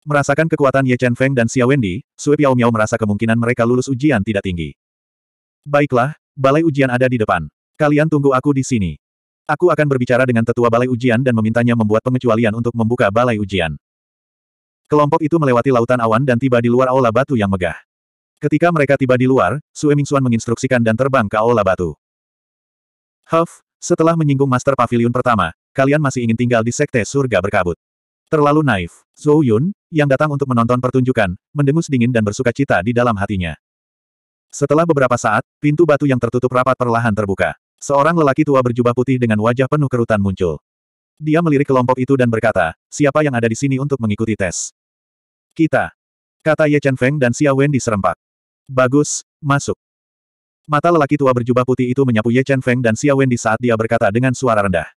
Merasakan kekuatan Ye Chen Feng dan Xia Wendy, Sue Piao Miao merasa kemungkinan mereka lulus ujian tidak tinggi. Baiklah, balai ujian ada di depan. Kalian tunggu aku di sini. Aku akan berbicara dengan tetua balai ujian dan memintanya membuat pengecualian untuk membuka balai ujian. Kelompok itu melewati lautan awan dan tiba di luar aula batu yang megah. Ketika mereka tiba di luar, Sue Mingxuan menginstruksikan dan terbang ke aula batu. Huff, setelah menyinggung Master Pavilion pertama, kalian masih ingin tinggal di Sekte Surga Berkabut. Terlalu naif, Zhou Yun, yang datang untuk menonton pertunjukan, mendengus dingin dan bersuka cita di dalam hatinya. Setelah beberapa saat, pintu batu yang tertutup rapat perlahan terbuka. Seorang lelaki tua berjubah putih dengan wajah penuh kerutan muncul. Dia melirik kelompok itu dan berkata, siapa yang ada di sini untuk mengikuti tes? Kita. Kata Ye Chen Feng dan Xia Wen diserempak. Bagus, masuk. Mata lelaki tua berjubah putih itu menyapu Ye Chen Feng dan Xia Wen di saat dia berkata dengan suara rendah.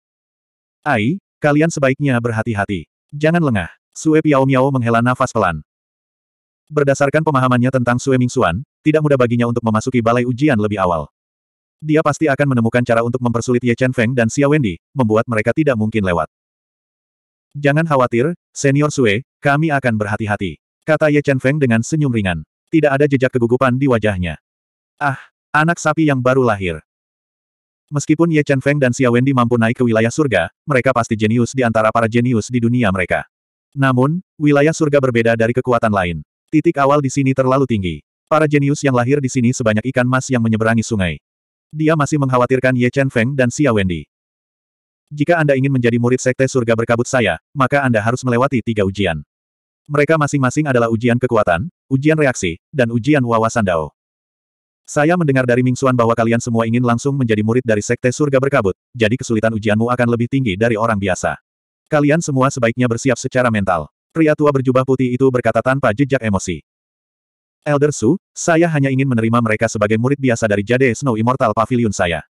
Ai, kalian sebaiknya berhati-hati. Jangan lengah. Sue Piao Miao menghela nafas pelan. Berdasarkan pemahamannya tentang Sue Ming Xuan, tidak mudah baginya untuk memasuki balai ujian lebih awal. Dia pasti akan menemukan cara untuk mempersulit Ye Chen Feng dan Xia Wendy, membuat mereka tidak mungkin lewat. Jangan khawatir, Senior Sue, kami akan berhati-hati. Kata Ye Chen Feng dengan senyum ringan. Tidak ada jejak kegugupan di wajahnya. Ah, anak sapi yang baru lahir. Meskipun Ye Chen Feng dan Xia Wendy mampu naik ke wilayah surga, mereka pasti jenius di antara para jenius di dunia mereka. Namun, wilayah surga berbeda dari kekuatan lain. Titik awal di sini terlalu tinggi. Para jenius yang lahir di sini sebanyak ikan mas yang menyeberangi sungai. Dia masih mengkhawatirkan Ye Chen Feng dan Xia Wendy. Jika Anda ingin menjadi murid Sekte Surga Berkabut saya, maka Anda harus melewati tiga ujian. Mereka masing-masing adalah ujian kekuatan, ujian reaksi, dan ujian wawasan Dao. Saya mendengar dari Ming Xuan bahwa kalian semua ingin langsung menjadi murid dari Sekte Surga Berkabut, jadi kesulitan ujianmu akan lebih tinggi dari orang biasa. Kalian semua sebaiknya bersiap secara mental. Pria tua berjubah putih itu berkata tanpa jejak emosi. Elder Su, saya hanya ingin menerima mereka sebagai murid biasa dari Jade Snow Immortal Pavilion saya.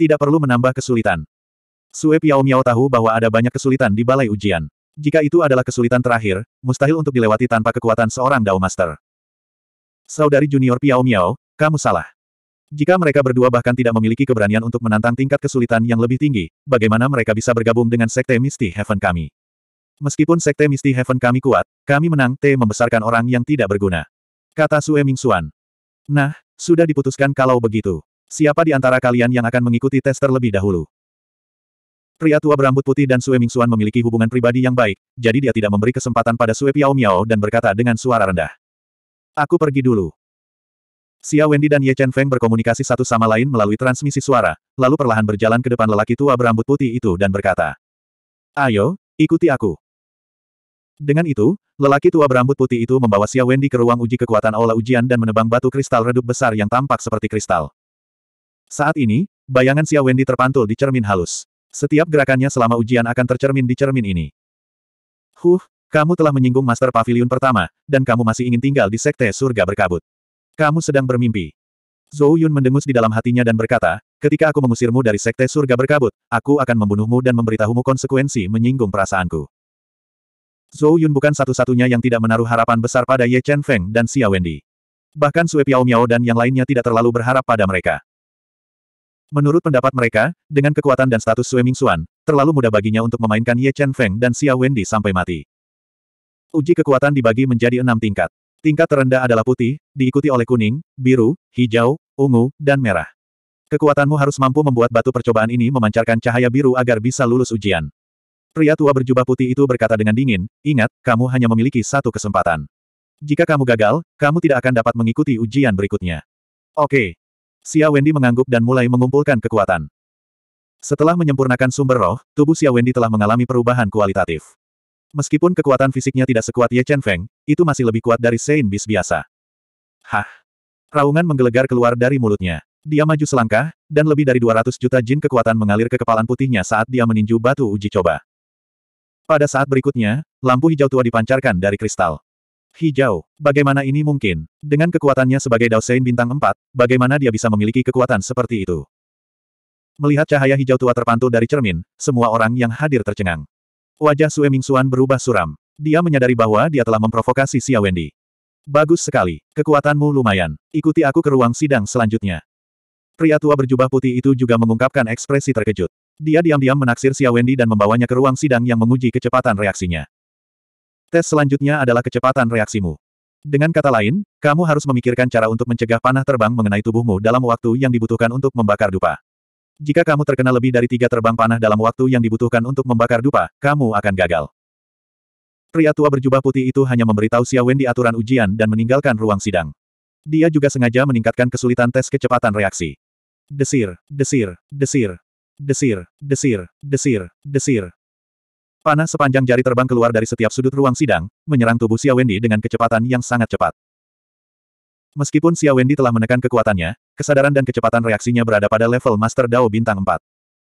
Tidak perlu menambah kesulitan. Sue Piao Miao tahu bahwa ada banyak kesulitan di balai ujian. Jika itu adalah kesulitan terakhir, mustahil untuk dilewati tanpa kekuatan seorang Dao Master. Saudari junior Piao Miao, kamu salah. Jika mereka berdua bahkan tidak memiliki keberanian untuk menantang tingkat kesulitan yang lebih tinggi, bagaimana mereka bisa bergabung dengan Sekte Misty Heaven kami? Meskipun Sekte Misty Heaven kami kuat, kami menang T membesarkan orang yang tidak berguna. Kata Sue Ming Mingxuan. Nah, sudah diputuskan kalau begitu. Siapa di antara kalian yang akan mengikuti tes terlebih dahulu? Pria tua berambut putih dan Sue Ming Mingxuan memiliki hubungan pribadi yang baik, jadi dia tidak memberi kesempatan pada Sue Piao Miao dan berkata dengan suara rendah. Aku pergi dulu. Xia Wendy dan Ye Chen Feng berkomunikasi satu sama lain melalui transmisi suara, lalu perlahan berjalan ke depan lelaki tua berambut putih itu dan berkata, Ayo, ikuti aku. Dengan itu, lelaki tua berambut putih itu membawa Xia Wendy ke ruang uji kekuatan aula ujian dan menebang batu kristal redup besar yang tampak seperti kristal. Saat ini, bayangan Xia Wendy terpantul di cermin halus. Setiap gerakannya selama ujian akan tercermin di cermin ini. Huh, kamu telah menyinggung Master Pavilion pertama, dan kamu masih ingin tinggal di Sekte Surga Berkabut. Kamu sedang bermimpi. Zhou Yun mendengus di dalam hatinya dan berkata, ketika aku mengusirmu dari Sekte Surga Berkabut, aku akan membunuhmu dan memberitahumu konsekuensi menyinggung perasaanku. Zhou Yun bukan satu-satunya yang tidak menaruh harapan besar pada Ye Chen Feng dan Xia Wendy. Bahkan Sue Piao Miao dan yang lainnya tidak terlalu berharap pada mereka. Menurut pendapat mereka, dengan kekuatan dan status Sue Xuan, terlalu mudah baginya untuk memainkan Ye Chen Feng dan Xia Wendy sampai mati. Uji kekuatan dibagi menjadi enam tingkat. Tingkat terendah adalah putih, diikuti oleh kuning, biru, hijau, ungu, dan merah. Kekuatanmu harus mampu membuat batu percobaan ini memancarkan cahaya biru agar bisa lulus ujian. Pria tua berjubah putih itu berkata dengan dingin, ingat, kamu hanya memiliki satu kesempatan. Jika kamu gagal, kamu tidak akan dapat mengikuti ujian berikutnya. Oke. Xia Wendy mengangguk dan mulai mengumpulkan kekuatan. Setelah menyempurnakan sumber roh, tubuh Xia Wendy telah mengalami perubahan kualitatif. Meskipun kekuatan fisiknya tidak sekuat Ye Chen Feng, itu masih lebih kuat dari Saint Bis biasa. Hah! Raungan menggelegar keluar dari mulutnya. Dia maju selangkah, dan lebih dari 200 juta jin kekuatan mengalir ke kepalan putihnya saat dia meninju batu uji coba. Pada saat berikutnya, lampu hijau tua dipancarkan dari kristal. Hijau, bagaimana ini mungkin? Dengan kekuatannya sebagai Daosein bintang 4, bagaimana dia bisa memiliki kekuatan seperti itu? Melihat cahaya hijau tua terpantul dari cermin, semua orang yang hadir tercengang. Wajah Sue Suan berubah suram. Dia menyadari bahwa dia telah memprovokasi Xia Wendy. Bagus sekali, kekuatanmu lumayan. Ikuti aku ke ruang sidang selanjutnya. Pria tua berjubah putih itu juga mengungkapkan ekspresi terkejut. Dia diam-diam menaksir Xia Wendy dan membawanya ke ruang sidang yang menguji kecepatan reaksinya. Tes selanjutnya adalah kecepatan reaksimu. Dengan kata lain, kamu harus memikirkan cara untuk mencegah panah terbang mengenai tubuhmu dalam waktu yang dibutuhkan untuk membakar dupa. Jika kamu terkena lebih dari tiga terbang panah dalam waktu yang dibutuhkan untuk membakar dupa, kamu akan gagal. Pria tua berjubah putih itu hanya memberitahu Xia Wendy aturan ujian dan meninggalkan ruang sidang. Dia juga sengaja meningkatkan kesulitan tes kecepatan reaksi. Desir, desir, desir. Desir, desir, desir, desir. Panah sepanjang jari terbang keluar dari setiap sudut ruang sidang, menyerang tubuh Xia Wendy dengan kecepatan yang sangat cepat. Meskipun Xia Wendy telah menekan kekuatannya, kesadaran dan kecepatan reaksinya berada pada level Master Dao bintang 4.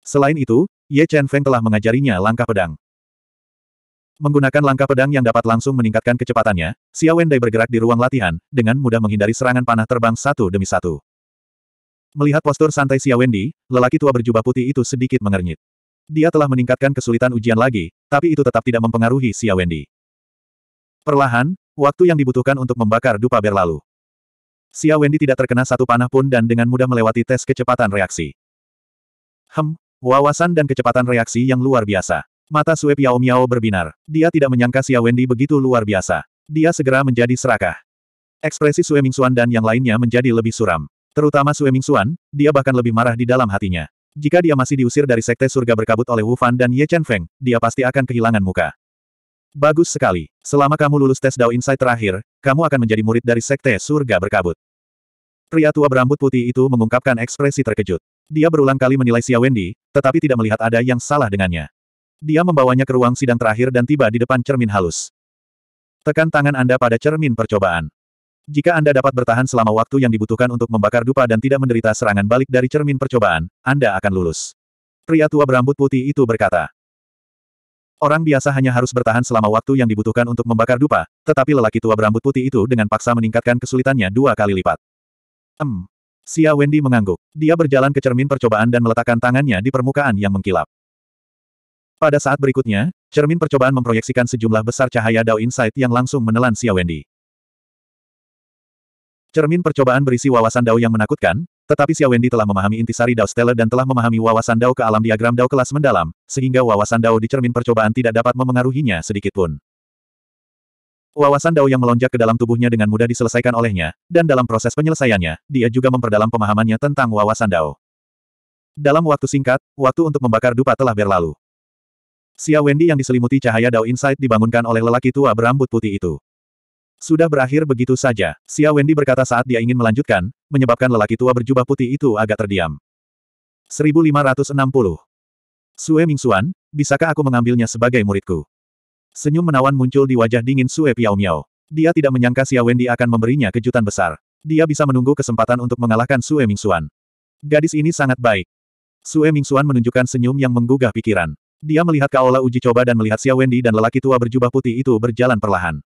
Selain itu, Ye Chen Feng telah mengajarinya langkah pedang. Menggunakan langkah pedang yang dapat langsung meningkatkan kecepatannya, Xia Wendy bergerak di ruang latihan, dengan mudah menghindari serangan panah terbang satu demi satu. Melihat postur santai Xia Wendy, lelaki tua berjubah putih itu sedikit mengernyit. Dia telah meningkatkan kesulitan ujian lagi, tapi itu tetap tidak mempengaruhi Xia Wendy. Perlahan, waktu yang dibutuhkan untuk membakar dupa berlalu. Xia Wendy tidak terkena satu panah pun dan dengan mudah melewati tes kecepatan reaksi. Hem, wawasan dan kecepatan reaksi yang luar biasa. Mata Sue Piao Miao berbinar. Dia tidak menyangka Xia Wendy begitu luar biasa. Dia segera menjadi serakah. Ekspresi Sue Mingxuan dan yang lainnya menjadi lebih suram. Terutama Sue Xuan, dia bahkan lebih marah di dalam hatinya. Jika dia masih diusir dari Sekte Surga Berkabut oleh Wu Fan dan Ye Chen Feng, dia pasti akan kehilangan muka. Bagus sekali. Selama kamu lulus tes Dao Insight terakhir, kamu akan menjadi murid dari Sekte Surga Berkabut. Pria tua berambut putih itu mengungkapkan ekspresi terkejut. Dia berulang kali menilai Xia Wendy, tetapi tidak melihat ada yang salah dengannya. Dia membawanya ke ruang sidang terakhir dan tiba di depan cermin halus. Tekan tangan Anda pada cermin percobaan. Jika Anda dapat bertahan selama waktu yang dibutuhkan untuk membakar dupa dan tidak menderita serangan balik dari cermin percobaan, Anda akan lulus. Pria tua berambut putih itu berkata. Orang biasa hanya harus bertahan selama waktu yang dibutuhkan untuk membakar dupa, tetapi lelaki tua berambut putih itu dengan paksa meningkatkan kesulitannya dua kali lipat. Hmm. Sia Wendy mengangguk. Dia berjalan ke cermin percobaan dan meletakkan tangannya di permukaan yang mengkilap. Pada saat berikutnya, cermin percobaan memproyeksikan sejumlah besar cahaya Dao Insight yang langsung menelan Sia Wendy. Cermin percobaan berisi wawasan Dao yang menakutkan, tetapi Xiao Wendy telah memahami intisari Dao Stellar dan telah memahami wawasan Dao ke alam diagram Dao kelas mendalam, sehingga wawasan Dao di cermin percobaan tidak dapat memengaruhinya sedikitpun. Wawasan Dao yang melonjak ke dalam tubuhnya dengan mudah diselesaikan olehnya, dan dalam proses penyelesaiannya, dia juga memperdalam pemahamannya tentang wawasan Dao. Dalam waktu singkat, waktu untuk membakar dupa telah berlalu. Xiao Wendy yang diselimuti cahaya Dao Insight dibangunkan oleh lelaki tua berambut putih itu. Sudah berakhir begitu saja, Xia Wendy berkata saat dia ingin melanjutkan, menyebabkan lelaki tua berjubah putih itu agak terdiam. 1560. Sue Mingxuan, bisakah aku mengambilnya sebagai muridku? Senyum menawan muncul di wajah dingin Sue Piao Miao. Dia tidak menyangka Xia Wendy akan memberinya kejutan besar. Dia bisa menunggu kesempatan untuk mengalahkan Sue Mingxuan. Gadis ini sangat baik. Sue Mingxuan menunjukkan senyum yang menggugah pikiran. Dia melihat Kaola uji coba dan melihat Xia Wendy dan lelaki tua berjubah putih itu berjalan perlahan.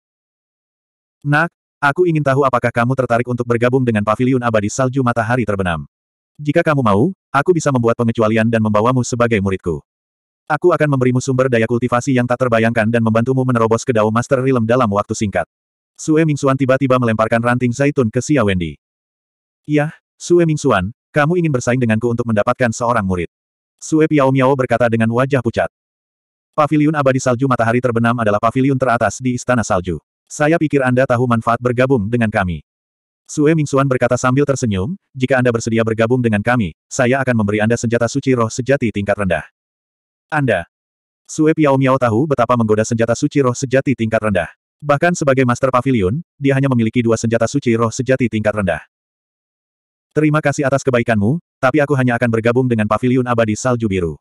Nak, aku ingin tahu apakah kamu tertarik untuk bergabung dengan Paviliun abadi salju matahari terbenam. Jika kamu mau, aku bisa membuat pengecualian dan membawamu sebagai muridku. Aku akan memberimu sumber daya kultivasi yang tak terbayangkan dan membantumu menerobos ke Dao Master Realm dalam waktu singkat. Sue Mingxuan tiba-tiba melemparkan ranting zaitun ke Xia Wendy. Yah, Sue Mingxuan, kamu ingin bersaing denganku untuk mendapatkan seorang murid. Sue Piao Miao berkata dengan wajah pucat. Paviliun abadi salju matahari terbenam adalah paviliun teratas di Istana Salju. Saya pikir Anda tahu manfaat bergabung dengan kami. Sue Mingxuan berkata sambil tersenyum, jika Anda bersedia bergabung dengan kami, saya akan memberi Anda senjata suci roh sejati tingkat rendah. Anda. Sue Piao Miao tahu betapa menggoda senjata suci roh sejati tingkat rendah. Bahkan sebagai Master Pavilion, dia hanya memiliki dua senjata suci roh sejati tingkat rendah. Terima kasih atas kebaikanmu, tapi aku hanya akan bergabung dengan Pavilion Abadi Salju Biru.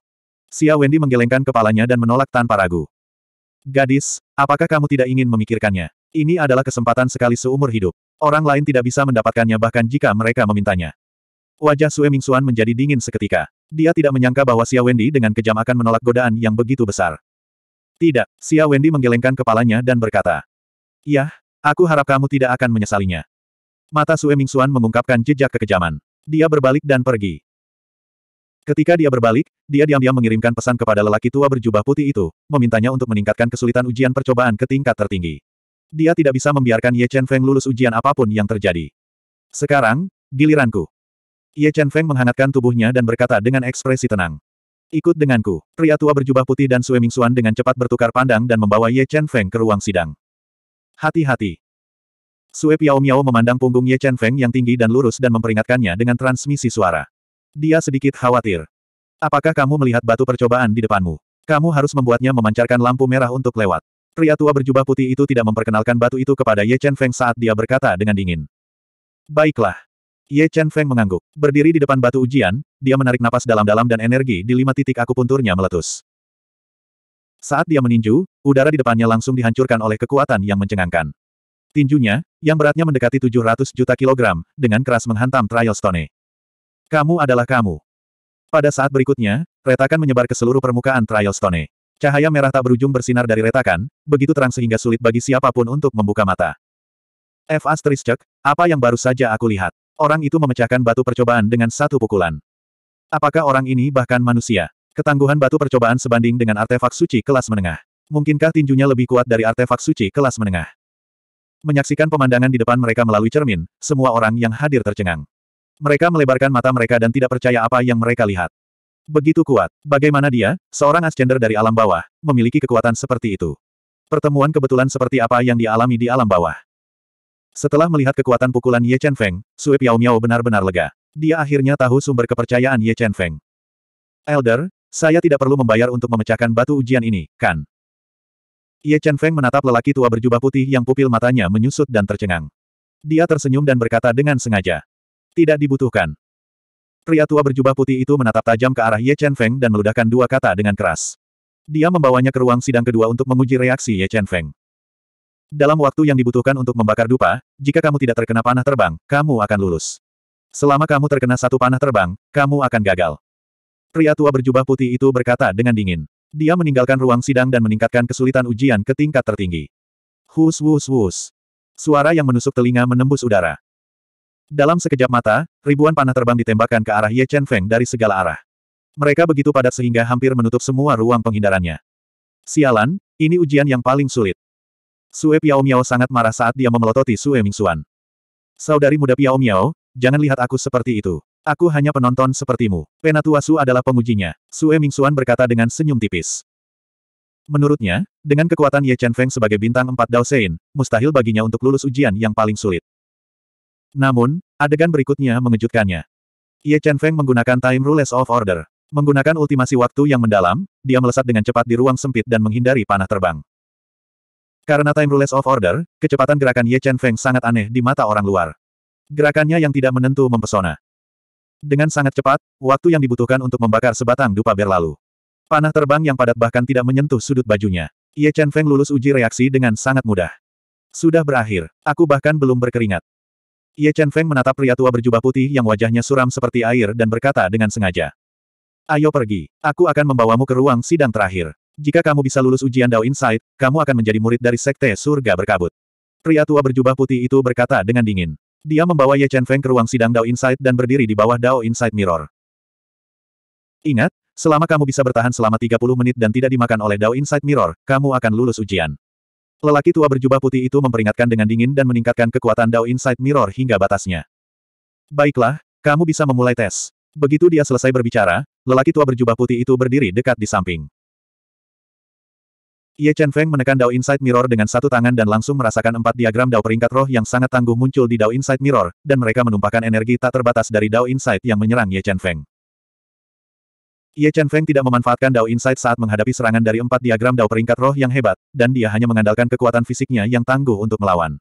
Xia Wendy menggelengkan kepalanya dan menolak tanpa ragu. Gadis, apakah kamu tidak ingin memikirkannya? Ini adalah kesempatan sekali seumur hidup. Orang lain tidak bisa mendapatkannya bahkan jika mereka memintanya. Wajah Sue Mingxuan menjadi dingin seketika. Dia tidak menyangka bahwa Xia Wendy dengan kejam akan menolak godaan yang begitu besar. Tidak, Xia Wendy menggelengkan kepalanya dan berkata. Yah, aku harap kamu tidak akan menyesalinya. Mata Sue Mingxuan mengungkapkan jejak kekejaman. Dia berbalik dan pergi. Ketika dia berbalik, dia diam-diam mengirimkan pesan kepada lelaki tua berjubah putih itu, memintanya untuk meningkatkan kesulitan ujian percobaan ke tingkat tertinggi. Dia tidak bisa membiarkan Ye Chen Feng lulus ujian apapun yang terjadi. Sekarang, giliranku. Ye Chen Feng menghangatkan tubuhnya dan berkata dengan ekspresi tenang. Ikut denganku. Pria tua berjubah putih dan Sue Xuan dengan cepat bertukar pandang dan membawa Ye Chen Feng ke ruang sidang. Hati-hati. Sue Piao Miao memandang punggung Ye Chen Feng yang tinggi dan lurus dan memperingatkannya dengan transmisi suara. Dia sedikit khawatir. Apakah kamu melihat batu percobaan di depanmu? Kamu harus membuatnya memancarkan lampu merah untuk lewat. Pria tua berjubah putih itu tidak memperkenalkan batu itu kepada Ye Chen Feng saat dia berkata dengan dingin. Baiklah. Ye Chen Feng mengangguk. Berdiri di depan batu ujian, dia menarik napas dalam-dalam dan energi di lima titik akupunturnya meletus. Saat dia meninju, udara di depannya langsung dihancurkan oleh kekuatan yang mencengangkan. Tinjunya, yang beratnya mendekati 700 juta kilogram, dengan keras menghantam Trial Stone. Kamu adalah kamu. Pada saat berikutnya, retakan menyebar ke seluruh permukaan Trial Stone. Cahaya merah tak berujung bersinar dari retakan, begitu terang sehingga sulit bagi siapapun untuk membuka mata. F. Astriscek, apa yang baru saja aku lihat? Orang itu memecahkan batu percobaan dengan satu pukulan. Apakah orang ini bahkan manusia? Ketangguhan batu percobaan sebanding dengan artefak suci kelas menengah. Mungkinkah tinjunya lebih kuat dari artefak suci kelas menengah? Menyaksikan pemandangan di depan mereka melalui cermin, semua orang yang hadir tercengang. Mereka melebarkan mata mereka dan tidak percaya apa yang mereka lihat. Begitu kuat. Bagaimana dia, seorang ascender dari alam bawah, memiliki kekuatan seperti itu. Pertemuan kebetulan seperti apa yang dialami di alam bawah. Setelah melihat kekuatan pukulan Ye Chen Feng, Sui Piao Miao benar-benar lega. Dia akhirnya tahu sumber kepercayaan Ye Chen Feng. Elder, saya tidak perlu membayar untuk memecahkan batu ujian ini, kan? Ye Chen Feng menatap lelaki tua berjubah putih yang pupil matanya menyusut dan tercengang. Dia tersenyum dan berkata dengan sengaja. Tidak dibutuhkan. Pria tua berjubah putih itu menatap tajam ke arah Ye Chen Feng dan meludahkan dua kata dengan keras. Dia membawanya ke ruang sidang kedua untuk menguji reaksi Ye Chen Feng. Dalam waktu yang dibutuhkan untuk membakar dupa, jika kamu tidak terkena panah terbang, kamu akan lulus. Selama kamu terkena satu panah terbang, kamu akan gagal. Pria tua berjubah putih itu berkata dengan dingin. Dia meninggalkan ruang sidang dan meningkatkan kesulitan ujian ke tingkat tertinggi. Hus wus wus. Suara yang menusuk telinga menembus udara. Dalam sekejap mata, ribuan panah terbang ditembakkan ke arah Ye Chen Feng dari segala arah. Mereka begitu padat sehingga hampir menutup semua ruang penghindarannya. Sialan, ini ujian yang paling sulit. Sue Piao Miao sangat marah saat dia memelototi Sue Ming Xuan. Saudari muda Piao Miao, jangan lihat aku seperti itu. Aku hanya penonton sepertimu. Penatua Su adalah pengujinya. Sue Ming Xuan berkata dengan senyum tipis. Menurutnya, dengan kekuatan Ye Chen Feng sebagai bintang empat Sein, mustahil baginya untuk lulus ujian yang paling sulit. Namun, adegan berikutnya mengejutkannya. Ye Chen Feng menggunakan time rules of order. Menggunakan ultimasi waktu yang mendalam, dia melesat dengan cepat di ruang sempit dan menghindari panah terbang. Karena time rules of order, kecepatan gerakan Ye Chen Feng sangat aneh di mata orang luar. Gerakannya yang tidak menentu mempesona. Dengan sangat cepat, waktu yang dibutuhkan untuk membakar sebatang dupa berlalu. Panah terbang yang padat bahkan tidak menyentuh sudut bajunya. Ye Chen Feng lulus uji reaksi dengan sangat mudah. Sudah berakhir, aku bahkan belum berkeringat. Ye Chen Feng menatap pria tua berjubah putih yang wajahnya suram seperti air dan berkata dengan sengaja. Ayo pergi, aku akan membawamu ke ruang sidang terakhir. Jika kamu bisa lulus ujian Dao Insight, kamu akan menjadi murid dari Sekte Surga Berkabut. Pria tua berjubah putih itu berkata dengan dingin. Dia membawa Ye Chen Feng ke ruang sidang Dao Insight dan berdiri di bawah Dao Insight Mirror. Ingat, selama kamu bisa bertahan selama 30 menit dan tidak dimakan oleh Dao Insight Mirror, kamu akan lulus ujian. Lelaki tua berjubah putih itu memperingatkan dengan dingin dan meningkatkan kekuatan Dao Inside Mirror hingga batasnya. Baiklah, kamu bisa memulai tes. Begitu dia selesai berbicara, lelaki tua berjubah putih itu berdiri dekat di samping. Ye Chen Feng menekan Dao Inside Mirror dengan satu tangan dan langsung merasakan empat diagram Dao peringkat roh yang sangat tangguh muncul di Dao Inside Mirror, dan mereka menumpahkan energi tak terbatas dari Dao Inside yang menyerang Ye Chen Feng. Ye Chen Feng tidak memanfaatkan Dao Insight saat menghadapi serangan dari empat diagram Dao peringkat roh yang hebat, dan dia hanya mengandalkan kekuatan fisiknya yang tangguh untuk melawan.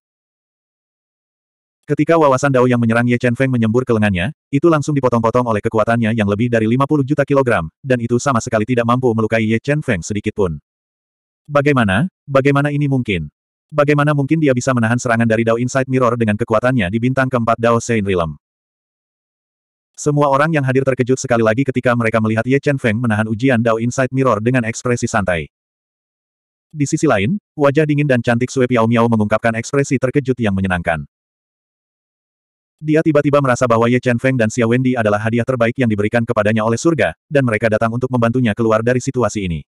Ketika wawasan Dao yang menyerang Ye Chen Feng menyembur ke lengannya, itu langsung dipotong-potong oleh kekuatannya yang lebih dari 50 juta kilogram, dan itu sama sekali tidak mampu melukai Ye Chen Feng sedikitpun. Bagaimana? Bagaimana ini mungkin? Bagaimana mungkin dia bisa menahan serangan dari Dao Insight Mirror dengan kekuatannya di bintang keempat Dao Sein Realm? Semua orang yang hadir terkejut sekali lagi ketika mereka melihat Ye Chen Feng menahan ujian Dao Inside Mirror dengan ekspresi santai. Di sisi lain, wajah dingin dan cantik Sue Piao Miao mengungkapkan ekspresi terkejut yang menyenangkan. Dia tiba-tiba merasa bahwa Ye Chen Feng dan Xia Wendy adalah hadiah terbaik yang diberikan kepadanya oleh surga, dan mereka datang untuk membantunya keluar dari situasi ini.